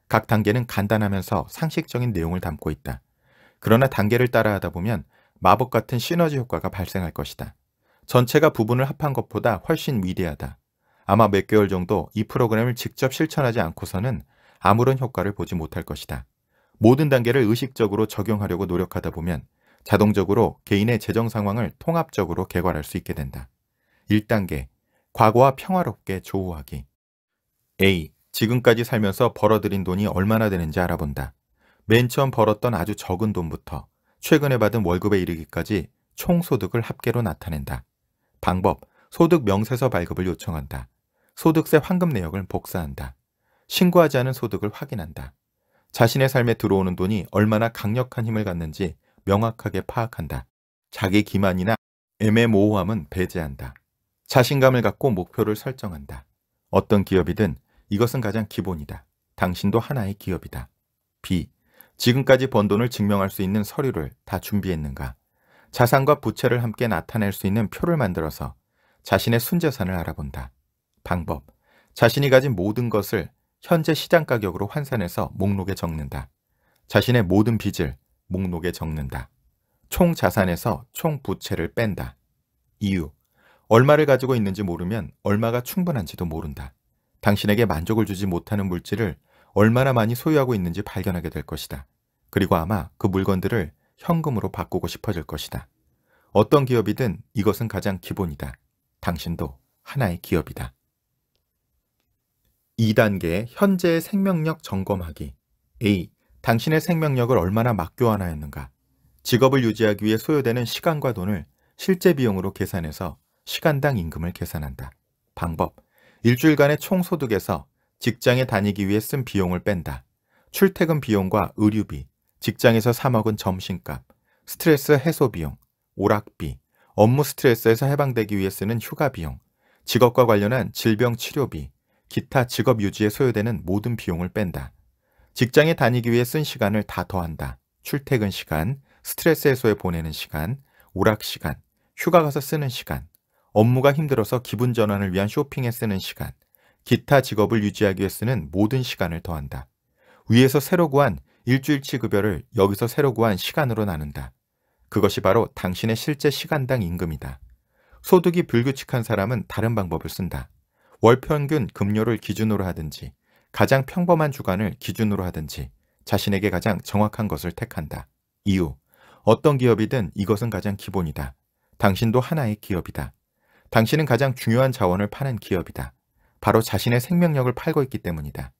각 단계는 간단하면서 상식적인 내용을 담고 있다. 그러나 단계를 따라하다 보면 마법 같은 시너지 효과가 발생할 것이다. 전체가 부분을 합한 것보다 훨씬 위대하다. 아마 몇 개월 정도 이 프로그램을 직접 실천하지 않고서는 아무런 효과를 보지 못할 것이다. 모든 단계를 의식적으로 적용하려고 노력하다 보면 자동적으로 개인의 재정 상황을 통합적으로 개괄할 수 있게 된다. 1단계, 과거와 평화롭게 조우하기. A. 지금까지 살면서 벌어들인 돈이 얼마나 되는지 알아본다. 맨 처음 벌었던 아주 적은 돈부터 최근에 받은 월급에 이르기까지 총소득을 합계로 나타낸다. 방법, 소득 명세서 발급을 요청한다. 소득세 환급 내역을 복사한다. 신고하지 않은 소득을 확인한다. 자신의 삶에 들어오는 돈이 얼마나 강력한 힘을 갖는지 명확하게 파악한다. 자기 기만이나 애매모호함은 배제한다. 자신감을 갖고 목표를 설정한다. 어떤 기업이든 이것은 가장 기본이다. 당신도 하나의 기업이다. B. 지금까지 번 돈을 증명할 수 있는 서류를 다 준비했는가? 자산과 부채를 함께 나타낼 수 있는 표를 만들어서 자신의 순재산을 알아본다. 방법, 자신이 가진 모든 것을 현재 시장 가격으로 환산해서 목록에 적는다. 자신의 모든 빚을 목록에 적는다. 총 자산에서 총 부채를 뺀다. 이유, 얼마를 가지고 있는지 모르면 얼마가 충분한지도 모른다. 당신에게 만족을 주지 못하는 물질을 얼마나 많이 소유하고 있는지 발견하게 될 것이다. 그리고 아마 그 물건들을 현금으로 바꾸고 싶어질 것이다. 어떤 기업이든 이것은 가장 기본이다. 당신도 하나의 기업이다. 2단계 현재의 생명력 점검하기 A. 당신의 생명력을 얼마나 막교환하였는가 직업을 유지하기 위해 소요되는 시간과 돈을 실제 비용으로 계산해서 시간당 임금을 계산한다. 방법 일주일간의 총소득에서 직장에 다니기 위해 쓴 비용을 뺀다. 출퇴근 비용과 의류비, 직장에서 사 먹은 점심값, 스트레스 해소 비용, 오락비, 업무 스트레스에서 해방되기 위해 쓰는 휴가 비용, 직업과 관련한 질병 치료비, 기타 직업 유지에 소요되는 모든 비용을 뺀다. 직장에 다니기 위해 쓴 시간을 다 더한다. 출퇴근 시간, 스트레스 해소에 보내는 시간, 오락 시간, 휴가 가서 쓰는 시간, 업무가 힘들어서 기분 전환을 위한 쇼핑에 쓰는 시간, 기타 직업을 유지하기 위해 쓰는 모든 시간을 더한다. 위에서 새로 구한 일주일치 급여를 여기서 새로 구한 시간으로 나눈다. 그것이 바로 당신의 실제 시간당 임금이다. 소득이 불규칙한 사람은 다른 방법을 쓴다. 월평균 급료를 기준으로 하든지 가장 평범한 주간을 기준으로 하든지 자신에게 가장 정확한 것을 택한다. 이유, 어떤 기업이든 이것은 가장 기본이다. 당신도 하나의 기업이다. 당신은 가장 중요한 자원을 파는 기업이다. 바로 자신의 생명력을 팔고 있기 때문이다.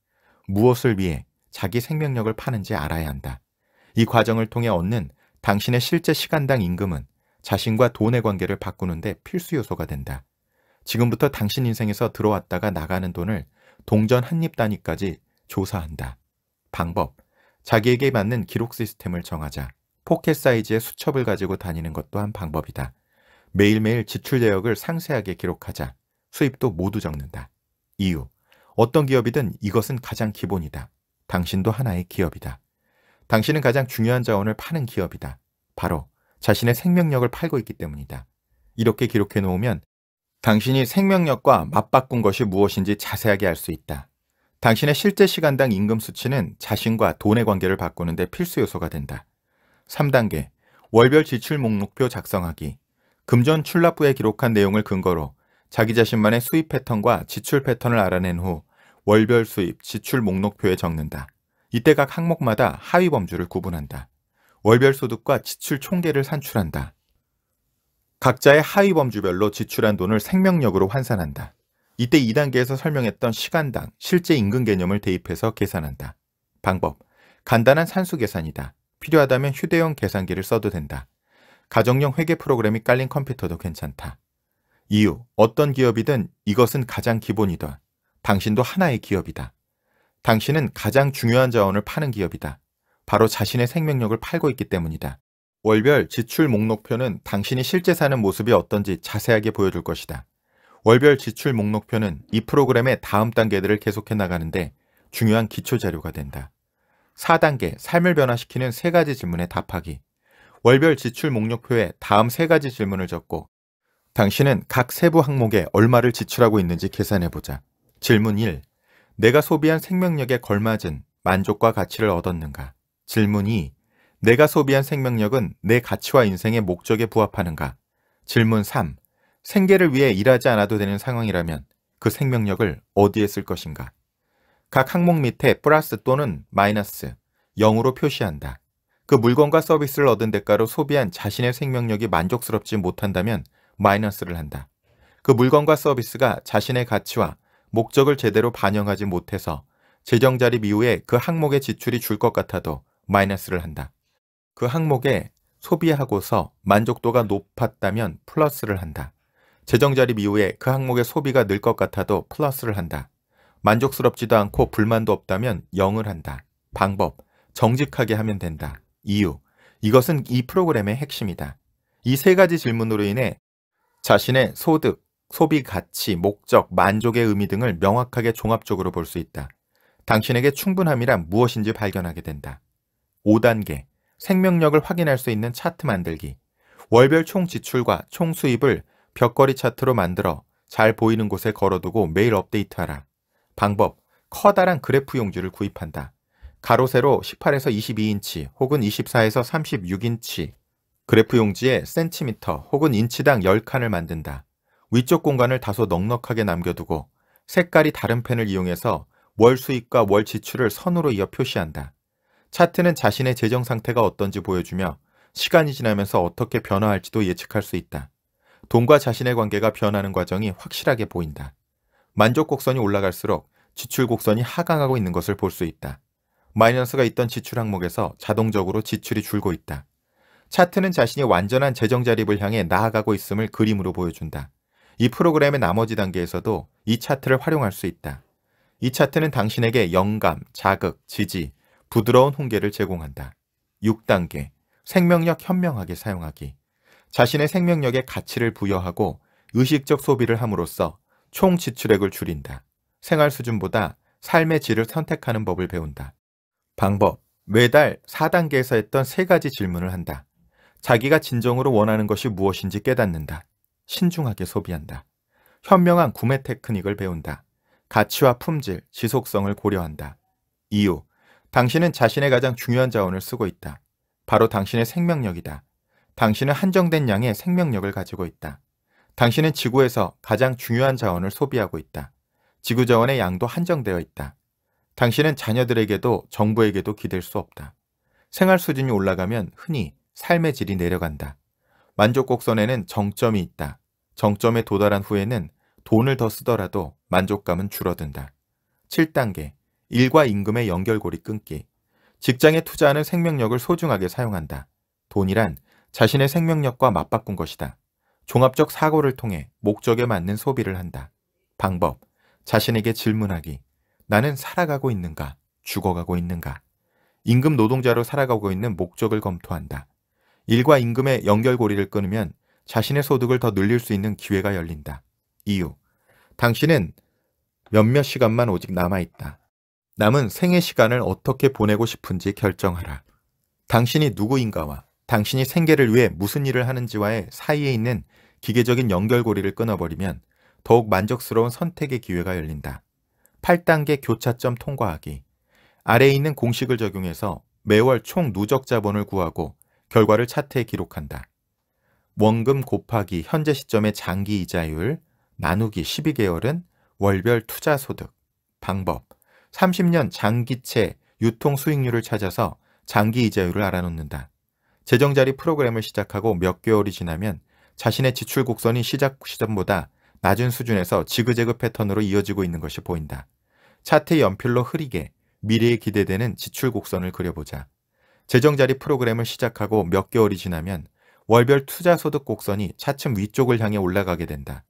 무엇을 위해 자기 생명력을 파는지 알아야 한다. 이 과정을 통해 얻는 당신의 실제 시간당 임금은 자신과 돈의 관계를 바꾸는데 필수 요소가 된다. 지금부터 당신 인생에서 들어왔다가 나가는 돈을 동전 한입 단위까지 조사한다. 방법, 자기에게 맞는 기록 시스템을 정하자. 포켓 사이즈의 수첩을 가지고 다니는 것도한 방법이다. 매일매일 지출 내역을 상세하게 기록하자. 수입도 모두 적는다. 이유, 어떤 기업이든 이것은 가장 기본이다. 당신도 하나의 기업이다. 당신은 가장 중요한 자원을 파는 기업이다. 바로 자신의 생명력을 팔고 있기 때문이다. 이렇게 기록해 놓으면 당신이 생명력과 맞바꾼 것이 무엇인지 자세하게 알 수 있다. 당신의 실제 시간당 임금 수치는 자신과 돈의 관계를 바꾸는 데 필수 요소가 된다. 3단계 월별 지출 목록표 작성하기 금전 출납 부에 기록한 내용을 근거로 자기 자신만의 수입 패턴과 지출 패턴을 알아낸 후 월별 수입 지출 목록표에 적는다. 이때 각 항목마다 하위 범주를 구분한다. 월별 소득과 지출 총계를 산출한다. 각자의 하위 범주별로 지출한 돈을 생명력으로 환산한다. 이때 2단계에서 설명했던 시간당 실제 임금 개념을 대입해서 계산한다. 방법. 간단한 산수 계산이다. 필요하다면 휴대용 계산기를 써도 된다. 가정용 회계 프로그램이 깔린 컴퓨터도 괜찮다. 이유. 어떤 기업이든 이것은 가장 기본이다. 당신도 하나의 기업이다. 당신은 가장 중요한 자원을 파는 기업이다. 바로 자신의 생명력을 팔고 있기 때문이다. 월별 지출 목록표는 당신이 실제 사는 모습이 어떤지 자세하게 보여줄 것이다. 월별 지출 목록표는 이 프로그램의 다음 단계들을 계속해 나가는데 중요한 기초 자료가 된다. 4단계 삶을 변화시키는 세 가지 질문에 답하기. 월별 지출 목록표에 다음 세 가지 질문을 적고 당신은 각 세부 항목에 얼마를 지출하고 있는지 계산해보자. 질문 1. 내가 소비한 생명력에 걸맞은 만족과 가치를 얻었는가? 질문 2. 내가 소비한 생명력은 내 가치와 인생의 목적에 부합하는가? 질문 3. 생계를 위해 일하지 않아도 되는 상황이라면 그 생명력을 어디에 쓸 것인가? 각 항목 밑에 플러스 또는 마이너스 0으로 표시한다. 그 물건과 서비스를 얻은 대가로 소비한 자신의 생명력이 만족스럽지 못한다면 마이너스를 한다. 그 물건과 서비스가 자신의 가치와 목적을 제대로 반영하지 못해서 재정자립 이후에 그 항목의 지출이 줄 것 같아도 마이너스를 한다. 그 항목에 소비하고서 만족도가 높았다면 플러스를 한다. 재정자립 이후에 그 항목의 소비가 늘 것 같아도 플러스를 한다. 만족스럽지도 않고 불만도 없다면 0을 한다. 방법, 정직하게 하면 된다. 이유, 이것은 이 프로그램의 핵심이다. 이 세 가지 질문으로 인해 자신의 소득, 소비 가치, 목적, 만족의 의미 등을 명확하게 종합적으로 볼 수 있다. 당신에게 충분함이란 무엇인지 발견하게 된다. 5단계 생명력을 확인할 수 있는 차트 만들기, 월별 총 지출과 총 수입을 벽걸이 차트로 만들어 잘 보이는 곳에 걸어두고 매일 업데이트하라. 방법, 커다란 그래프 용지를 구입한다. 가로 세로 18에서 22인치 혹은 24에서 36인치 그래프 용지에 센티미터 혹은 인치당 10칸을 만든다. 위쪽 공간을 다소 넉넉하게 남겨두고 색깔이 다른 펜을 이용해서 월 수입과 월 지출을 선으로 이어 표시한다. 차트는 자신의 재정 상태가 어떤지 보여주며 시간이 지나면서 어떻게 변화할지도 예측할 수 있다. 돈과 자신의 관계가 변하는 과정이 확실하게 보인다. 만족 곡선이 올라갈수록 지출 곡선이 하강하고 있는 것을 볼 수 있다. 마이너스가 있던 지출 항목에서 자동적으로 지출이 줄고 있다. 차트는 자신이 완전한 재정 자립을 향해 나아가고 있음을 그림으로 보여준다. 이 프로그램의 나머지 단계에서도 이 차트를 활용할 수 있다. 이 차트는 당신에게 영감, 자극, 지지, 부드러운 홍게를 제공한다. 6단계 생명력 현명하게 사용하기 자신의 생명력에 가치를 부여하고 의식적 소비를 함으로써 총 지출액을 줄인다. 생활 수준보다 삶의 질을 선택하는 법을 배운다. 방법 매달 4단계에서 했던 세 가지 질문을 한다. 자기가 진정으로 원하는 것이 무엇인지 깨닫는다. 신중하게 소비한다. 현명한 구매 테크닉을 배운다. 가치와 품질, 지속성을 고려한다. 이유, 당신은 자신의 가장 중요한 자원을 쓰고 있다. 바로 당신의 생명력이다. 당신은 한정된 양의 생명력을 가지고 있다. 당신은 지구에서 가장 중요한 자원을 소비하고 있다. 지구 자원의 양도 한정되어 있다. 당신은 자녀들에게도 정부에게도 기댈 수 없다. 생활 수준이 올라가면 흔히 삶의 질이 내려간다. 만족 곡선에는 정점이 있다. 정점에 도달한 후에는 돈을 더 쓰더라도 만족감은 줄어든다. 7단계 일과 임금의 연결고리 끊기, 직장에 투자하는 생명력을 소중하게 사용한다. 돈이란 자신의 생명력과 맞바꾼 것이다. 종합적 사고를 통해 목적에 맞는 소비를 한다. 방법, 자신에게 질문하기. 나는 살아가고 있는가? 죽어가고 있는가? 임금 노동자로 살아가고 있는 목적을 검토한다. 일과 임금의 연결고리를 끊으면 자신의 소득을 더 늘릴 수 있는 기회가 열린다. 이유, 당신은 몇몇 시간만 오직 남아있다. 남은 생애 시간을 어떻게 보내고 싶은지 결정하라. 당신이 누구인가와 당신이 생계를 위해 무슨 일을 하는지와의 사이에 있는 기계적인 연결고리를 끊어버리면 더욱 만족스러운 선택의 기회가 열린다. 8단계 교차점 통과하기. 아래에 있는 공식을 적용해서 매월 총 누적 자본을 구하고 결과를 차트에 기록한다. 원금 곱하기 현재 시점의 장기 이자율 나누기 12개월은 월별 투자 소득. 방법 30년 장기채 유통 수익률을 찾아서 장기 이자율을 알아놓는다. 재정자리 프로그램을 시작하고 몇 개월이 지나면 자신의 지출 곡선이 시작 시점보다 낮은 수준에서 지그재그 패턴으로 이어지고 있는 것이 보인다. 차트 의 연필로 흐리게 미래에 기대되는 지출 곡선을 그려보자. 재정자리 프로그램을 시작하고 몇 개월이 지나면 월별 투자 소득 곡선이 차츰 위쪽을 향해 올라가게 된다.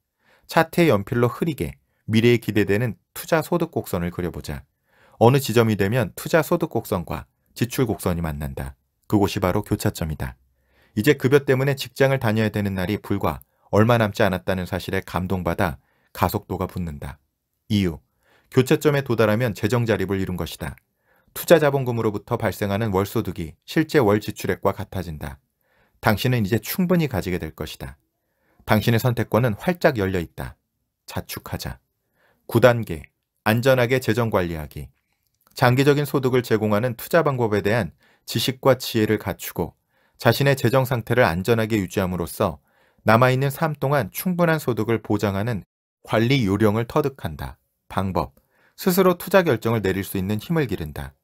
차트의 연필로 흐리게 미래에 기대되는 투자 소득 곡선을 그려보자. 어느 지점이 되면 투자 소득 곡선과 지출 곡선이 만난다. 그곳이 바로 교차점이다. 이제 급여 때문에 직장을 다녀야 되는 날이 불과 얼마 남지 않았다는 사실에 감동받아 가속도가 붙는다. 이유. 교차점에 도달하면 재정 자립을 이룬 것이다. 투자 자본금으로부터 발생하는 월소득이 실제 월 지출액과 같아진다. 당신은 이제 충분히 가지게 될 것이다. 당신의 선택권은 활짝 열려 있다. 자축하자. 9단계. 안전하게 재정 관리하기. 장기적인 소득을 제공하는 투자 방법에 대한 지식과 지혜를 갖추고 자신의 재정 상태를 안전하게 유지함으로써 남아있는 삶 동안 충분한 소득을 보장하는 관리 요령을 터득한다. 방법. 스스로 투자 결정을 내릴 수 있는 힘을 기른다.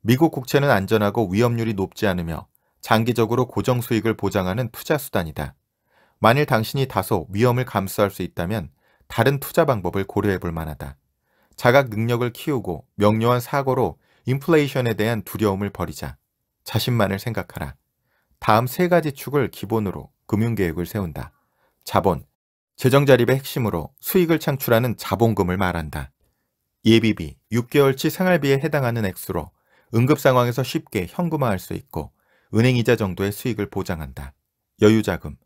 미국 국채는 안전하고 위험률이 높지 않으며 장기적으로 고정 수익을 보장하는 투자 수단이다. 만일 당신이 다소 위험을 감수할 수 있다면 다른 투자 방법을 고려해 볼 만하다. 자각 능력을 키우고 명료한 사고로 인플레이션에 대한 두려움을 버리자. 자신만을 생각하라. 다음 세 가지 축을 기본으로 금융계획을 세운다. 자본, 재정자립의 핵심으로 수익을 창출하는 자본금을 말한다. 예비비, 6개월치 생활비에 해당하는 액수로 응급 상황에서 쉽게 현금화할 수 있고 은행이자 정도의 수익을 보장한다. 여유자금,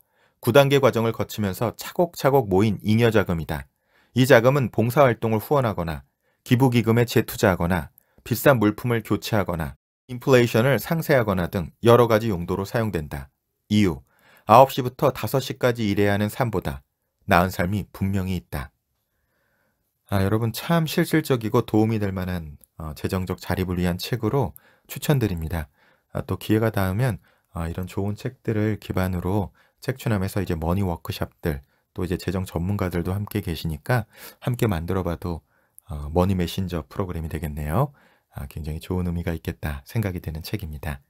9단계 과정을 거치면서 차곡차곡 모인 잉여자금이다. 이 자금은 봉사활동을 후원하거나 기부기금에 재투자하거나 비싼 물품을 교체하거나 인플레이션을 상쇄하거나 등 여러 가지 용도로 사용된다. 이유, 9시부터 5시까지 일해야 하는 삶보다 나은 삶이 분명히 있다. 아, 여러분 참 실질적이고 도움이 될 만한 어, 재정적 자립을 위한 책으로 추천드립니다. 아, 또 기회가 닿으면 아, 이런 좋은 책들을 기반으로 책추남에서 이제 머니 워크샵들 또 이제 재정 전문가들도 함께 계시니까 함께 만들어봐도 어, 머니 메신저 프로그램이 되겠네요. 아, 굉장히 좋은 의미가 있겠다 생각이 되는 책입니다.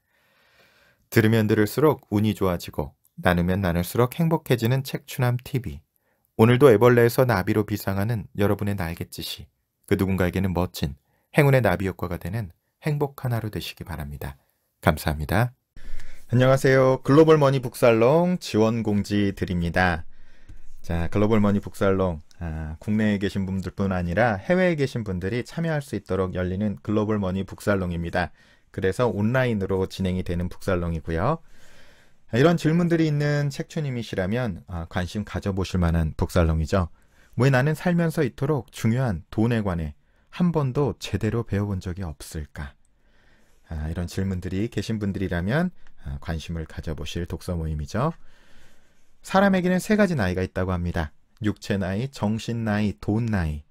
들으면 들을수록 운이 좋아지고 나누면 나눌수록 행복해지는 책추남 TV. 오늘도 애벌레에서 나비로 비상하는 여러분의 날갯짓이 그 누군가에게는 멋진 행운의 나비 효과가 되는 행복한 하루 되시기 바랍니다. 감사합니다. 안녕하세요. 글로벌 머니 북살롱 지원 공지 드립니다. 자, 글로벌 머니 북살롱. 아, 국내에 계신 분들뿐 아니라 해외에 계신 분들이 참여할 수 있도록 열리는 글로벌 머니 북살롱입니다. 그래서 온라인으로 진행이 되는 북살롱이고요. 이런 질문들이 있는 책주님이시라면 아, 관심 가져보실 만한 북살롱이죠. 왜 나는 살면서 이토록 중요한 돈에 관해 한 번도 제대로 배워본 적이 없을까? 아, 이런 질문들이 계신 분들이라면 아, 관심을 가져보실 독서 모임이죠. 사람에게는 세 가지 나이가 있다고 합니다. 육체 나이, 정신 나이, 돈 나이.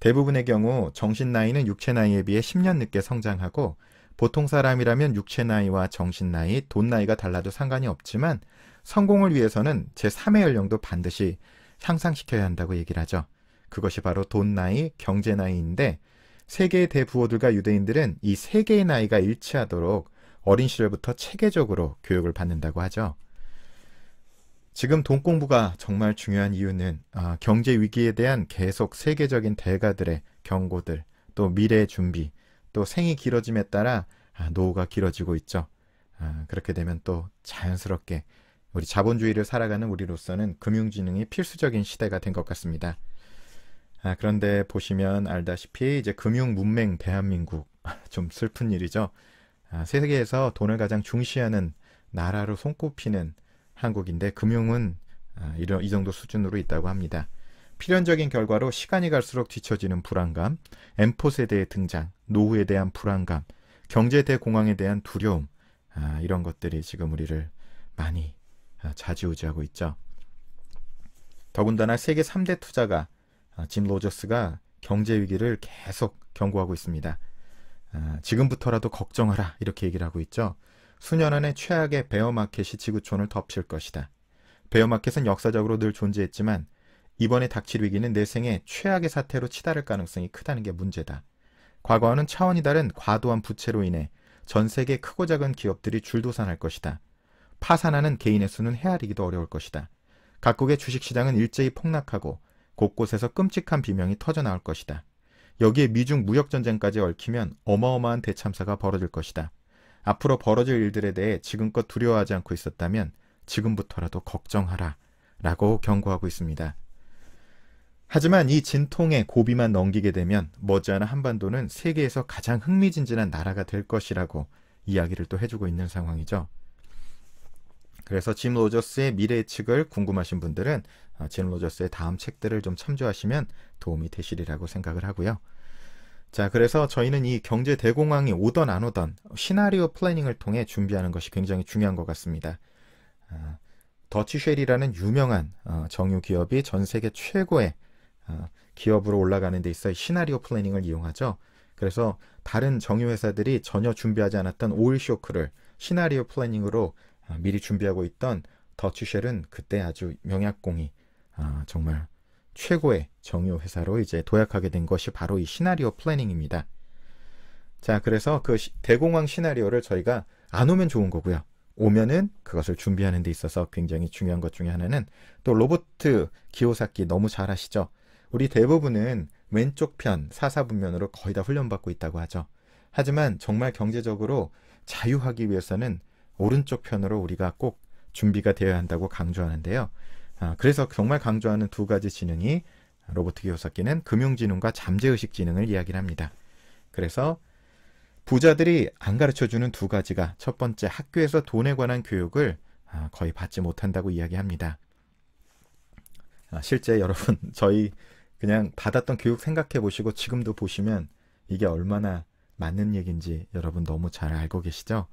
대부분의 경우 정신 나이는 육체 나이에 비해 10년 늦게 성장하고 보통 사람이라면 육체 나이와 정신 나이, 돈 나이가 달라도 상관이 없지만 성공을 위해서는 제3의 연령도 반드시 향상시켜야 한다고 얘기를 하죠. 그것이 바로 돈 나이, 경제 나이인데 세계의 대부호들과 유대인들은 이 세 개의 나이가 일치하도록 어린 시절부터 체계적으로 교육을 받는다고 하죠. 지금 돈 공부가 정말 중요한 이유는 아, 경제 위기에 대한 계속 세계적인 대가들의 경고들, 또 미래의 준비, 또 생이 길어짐에 따라 아, 노후가 길어지고 있죠. 아, 그렇게 되면 또 자연스럽게 우리 자본주의를 살아가는 우리로서는 금융지능이 필수적인 시대가 된 것 같습니다. 아, 그런데 보시면 알다시피 이제 금융 문맹 대한민국 좀 슬픈 일이죠. 아, 세계에서 돈을 가장 중시하는 나라로 손꼽히는 한국인데 금융은 아, 이런 이 정도 수준으로 있다고 합니다. 필연적인 결과로 시간이 갈수록 뒤처지는 불안감, 엠포 세대의 등장, 노후에 대한 불안감, 경제 대공황에 대한 두려움 아, 이런 것들이 지금 우리를 많이 아, 좌지우지하고 있죠. 더군다나 세계 3대 투자가 아, 짐 로저스가 경제 위기를 계속 경고하고 있습니다. 아, 지금부터라도 걱정하라 이렇게 얘기를 하고 있죠. 수년 안에 최악의 베어마켓이 지구촌을 덮칠 것이다. 베어마켓은 역사적으로 늘 존재했지만 이번에 닥칠 위기는 내 생애 최악의 사태로 치달을 가능성이 크다는 게 문제다. 과거와는 차원이 다른 과도한 부채로 인해 전 세계 크고 작은 기업들이 줄도산할 것이다. 파산하는 개인의 수는 헤아리기도 어려울 것이다. 각국의 주식시장은 일제히 폭락하고 곳곳에서 끔찍한 비명이 터져나올 것이다. 여기에 미중 무역전쟁까지 얽히면 어마어마한 대참사가 벌어질 것이다. 앞으로 벌어질 일들에 대해 지금껏 두려워하지 않고 있었다면 지금부터라도 걱정하라 라고 경고하고 있습니다. 하지만 이 진통의 고비만 넘기게 되면 머지않아 한반도는 세계에서 가장 흥미진진한 나라가 될 것이라고 이야기를 또 해주고 있는 상황이죠. 그래서 짐 로저스의 미래 예측을 궁금하신 분들은 어, 짐 로저스의 다음 책들을 좀 참조하시면 도움이 되시리라고 생각을 하고요. 자, 그래서 저희는 이 경제 대공황이 오던 안 오던 시나리오 플래닝을 통해 준비하는 것이 굉장히 중요한 것 같습니다. 아, 어, 더치쉘이라는 유명한 정유 기업이 전 세계 최고의 어, 기업으로 올라가는 데 있어 시나리오 플래닝을 이용하죠. 그래서 다른 정유 회사들이 전혀 준비하지 않았던 오일 쇼크를 시나리오 플래닝으로 어, 미리 준비하고 있던 더치쉘은 그때 아주 명약공이 어, 정말 최고의 정유 회사로 이제 도약하게 된 것이 바로 이 시나리오 플래닝입니다. 자, 그래서 그 대공황 시나리오를 저희가 안 오면 좋은 거고요. 오면은 그것을 준비하는 데 있어서 굉장히 중요한 것 중에 하나는 또 로버트 기호사키 너무 잘 아시죠? 우리 대부분은 왼쪽 편 사사분면으로 거의 다 훈련받고 있다고 하죠. 하지만 정말 경제적으로 자유하기 위해서는 오른쪽 편으로 우리가 꼭 준비가 되어야 한다고 강조하는데요. 아, 그래서 정말 강조하는 두 가지 지능이 로보트 기요사키는 금융지능과 잠재의식 지능을 이야기를 합니다. 그래서 부자들이 안 가르쳐주는 두 가지가 첫 번째 학교에서 돈에 관한 교육을 아, 거의 받지 못한다고 이야기합니다. 아, 실제 여러분 저희 그냥 받았던 교육 생각해 보시고 지금도 보시면 이게 얼마나 맞는 얘기인지 여러분 너무 잘 알고 계시죠?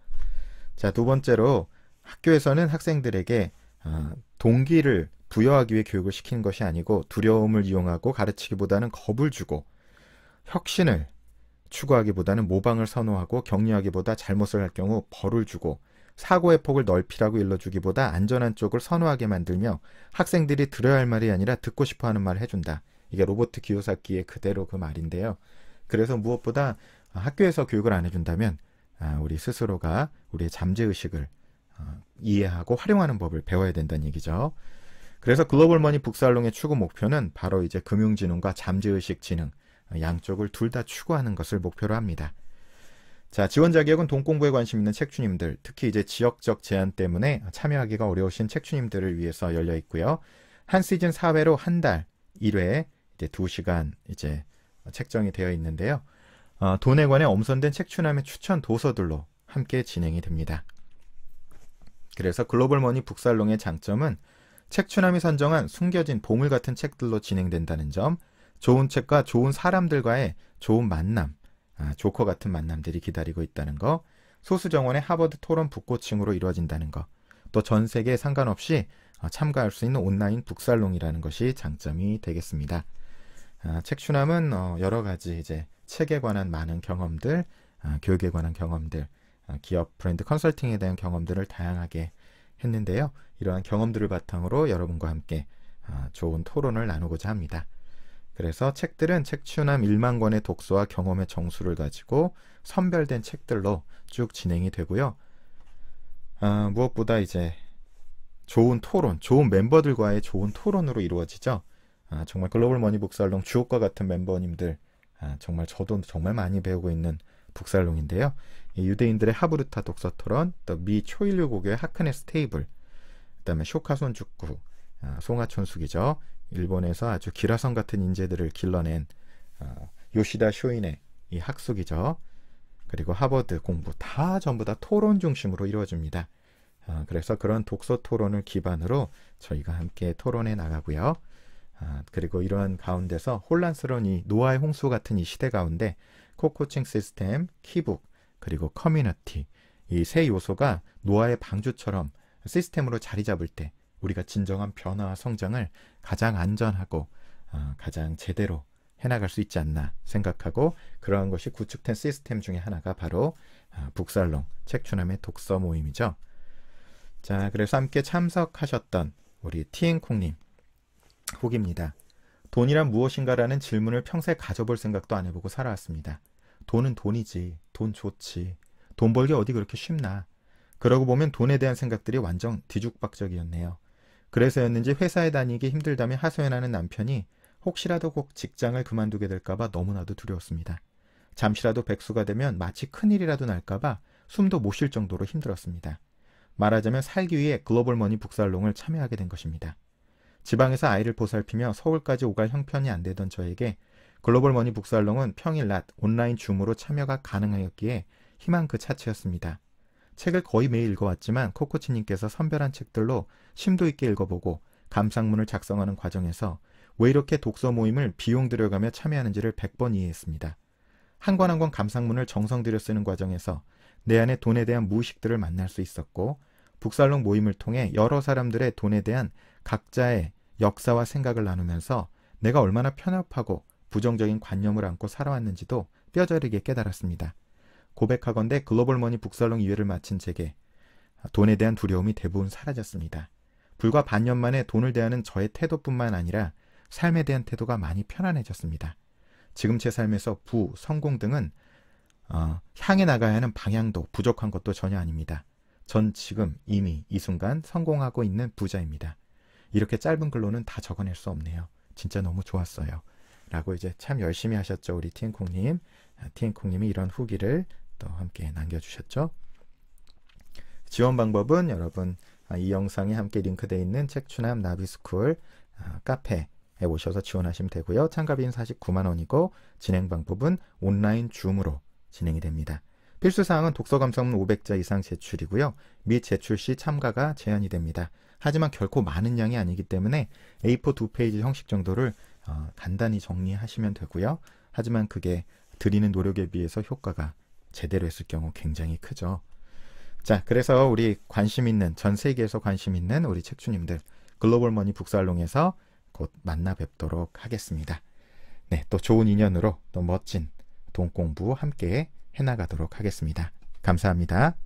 자, 두 번째로 학교에서는 학생들에게 아, 동기를 부여하기 위해 교육을 시키는 것이 아니고 두려움을 이용하고 가르치기보다는 겁을 주고 혁신을 추구하기보다는 모방을 선호하고 격려하기보다 잘못을 할 경우 벌을 주고 사고의 폭을 넓히라고 일러주기보다 안전한 쪽을 선호하게 만들며 학생들이 들어야 할 말이 아니라 듣고 싶어 하는 말을 해준다. 이게 로버트 기요사키의 그대로 그 말인데요. 그래서 무엇보다 학교에서 교육을 안 해준다면 아, 우리 스스로가 우리의 잠재의식을 어, 이해하고 활용하는 법을 배워야 된다는 얘기죠. 그래서 글로벌 머니 북살롱의 추구 목표는 바로 이제 금융지능과 잠재의식 지능 어, 양쪽을 둘 다 추구하는 것을 목표로 합니다. 자, 지원 자격은 돈공부에 관심 있는 책주님들, 특히 이제 지역적 제한 때문에 참여하기가 어려우신 책주님들을 위해서 열려 있고요. 한 시즌 4회로 한 달 1회 에 이제 2시간 이제 책정이 되어 있는데요. 어, 돈에 관해 엄선된 책추남의 추천 도서들로 함께 진행이 됩니다. 그래서 글로벌머니 북살롱의 장점은 책추남이 선정한 숨겨진 보물 같은 책들로 진행된다는 점, 좋은 책과 좋은 사람들과의 좋은 만남, 아, 조커 같은 만남들이 기다리고 있다는 거, 소수 정원의 하버드 토론 북고층으로 이루어진다는 거, 또전 세계에 상관없이 어, 참가할 수 있는 온라인 북살롱이라는 것이 장점이 되겠습니다. 아, 책추남은 어, 여러 가지 이제 책에 관한 많은 경험들, 아, 교육에 관한 경험들, 어, 기업 브랜드 컨설팅에 대한 경험들을 다양하게 했는데요. 이러한 경험들을 바탕으로 여러분과 함께 어, 좋은 토론을 나누고자 합니다. 그래서 책들은 책추남 1만 권의 독서와 경험의 정수를 가지고 선별된 책들로 쭉 진행이 되고요. 아, 무엇보다 이제 좋은 토론, 좋은 멤버들과의 좋은 토론으로 이루어지죠. 아, 정말 글로벌 머니 북살롱 주옥과 같은 멤버님들, 아, 정말 저도 정말 많이 배우고 있는 북살롱인데요. 유대인들의 하브르타 독서 토론, 또 미초일류 고교의 하크네스 테이블, 그다음에 쇼카손 축구, 아, 송하촌숙이죠. 일본에서 아주 기라성 같은 인재들을 길러낸 아, 요시다 쇼인의 이 학숙이죠. 그리고 하버드 공부 다 전부 다 토론 중심으로 이루어집니다. 아, 그래서 그런 독서 토론을 기반으로 저희가 함께 토론해 나가고요. 아, 그리고 이러한 가운데서 혼란스러운 이 노아의 홍수 같은 이 시대 가운데 코코칭 시스템, 키북, 그리고 커뮤니티 이 세 요소가 노아의 방주처럼 시스템으로 자리 잡을 때 우리가 진정한 변화와 성장을 가장 안전하고 어, 가장 제대로 해나갈 수 있지 않나 생각하고 그러한 것이 구축된 시스템 중의 하나가 바로 어, 북살롱 책추남의 독서 모임이죠. 자, 그래서 함께 참석하셨던 우리 티앤콩님 후기입니다. 돈이란 무엇인가라는 질문을 평소에 가져볼 생각도 안 해보고 살아왔습니다. 돈은 돈이지. 돈 좋지. 돈 벌기 어디 그렇게 쉽나. 그러고 보면 돈에 대한 생각들이 완전 뒤죽박적이었네요. 그래서였는지 회사에 다니기 힘들다며 하소연하는 남편이 혹시라도 꼭 직장을 그만두게 될까봐 너무나도 두려웠습니다. 잠시라도 백수가 되면 마치 큰일이라도 날까봐 숨도 못 쉴 정도로 힘들었습니다. 말하자면 살기 위해 글로벌 머니 북살롱을 참여하게 된 것입니다. 지방에서 아이를 보살피며 서울까지 오갈 형편이 안 되던 저에게 글로벌 머니 북살롱은 평일 낮 온라인 줌으로 참여가 가능하였기에 희망 그 차치였습니다. 책을 거의 매일 읽어왔지만 코코치님께서 선별한 책들로 심도 있게 읽어보고 감상문을 작성하는 과정에서 왜 이렇게 독서 모임을 비용 들여가며 참여하는지를 100번 이해했습니다. 한 권 한 권 감상문을 정성 들여 쓰는 과정에서 내 안의 돈에 대한 무의식들을 만날 수 있었고 북살롱 모임을 통해 여러 사람들의 돈에 대한 각자의 역사와 생각을 나누면서 내가 얼마나 편협하고 부정적인 관념을 안고 살아왔는지도 뼈저리게 깨달았습니다. 고백하건대 글로벌머니 북살롱 이회를 마친 제게 돈에 대한 두려움이 대부분 사라졌습니다. 불과 반년 만에 돈을 대하는 저의 태도뿐만 아니라 삶에 대한 태도가 많이 편안해졌습니다. 지금 제 삶에서 부, 성공 등은 어, 향해 나가야 하는 방향도 부족한 것도 전혀 아닙니다. 전 지금 이미 이 순간 성공하고 있는 부자입니다. 이렇게 짧은 글로는 다 적어낼 수 없네요. 진짜 너무 좋았어요. 라고 이제 참 열심히 하셨죠. 우리 티엔콩님. 아, 티엔콩님이 이런 후기를 또 함께 남겨주셨죠. 지원 방법은 여러분 아, 이 영상에 함께 링크되어 있는 책추남 나비스쿨 아, 카페에 오셔서 지원하시면 되고요. 참가비는 49만 원이고 진행 방법은 온라인 줌으로 진행이 됩니다. 필수사항은 독서감성문 500자 이상 제출이고요. 미 제출 시 참가가 제한이 됩니다. 하지만 결코 많은 양이 아니기 때문에 A4 두 페이지 형식 정도를 어, 간단히 정리하시면 되고요. 하지만 그게 드리는 노력에 비해서 효과가 제대로 했을 경우 굉장히 크죠. 자, 그래서 우리 관심 있는 전 세계에서 관심 있는 우리 책주님들 글로벌 머니 북살롱에서 곧 만나 뵙도록 하겠습니다. 네, 또 좋은 인연으로 또 멋진 돈 공부 함께 해나가도록 하겠습니다. 감사합니다.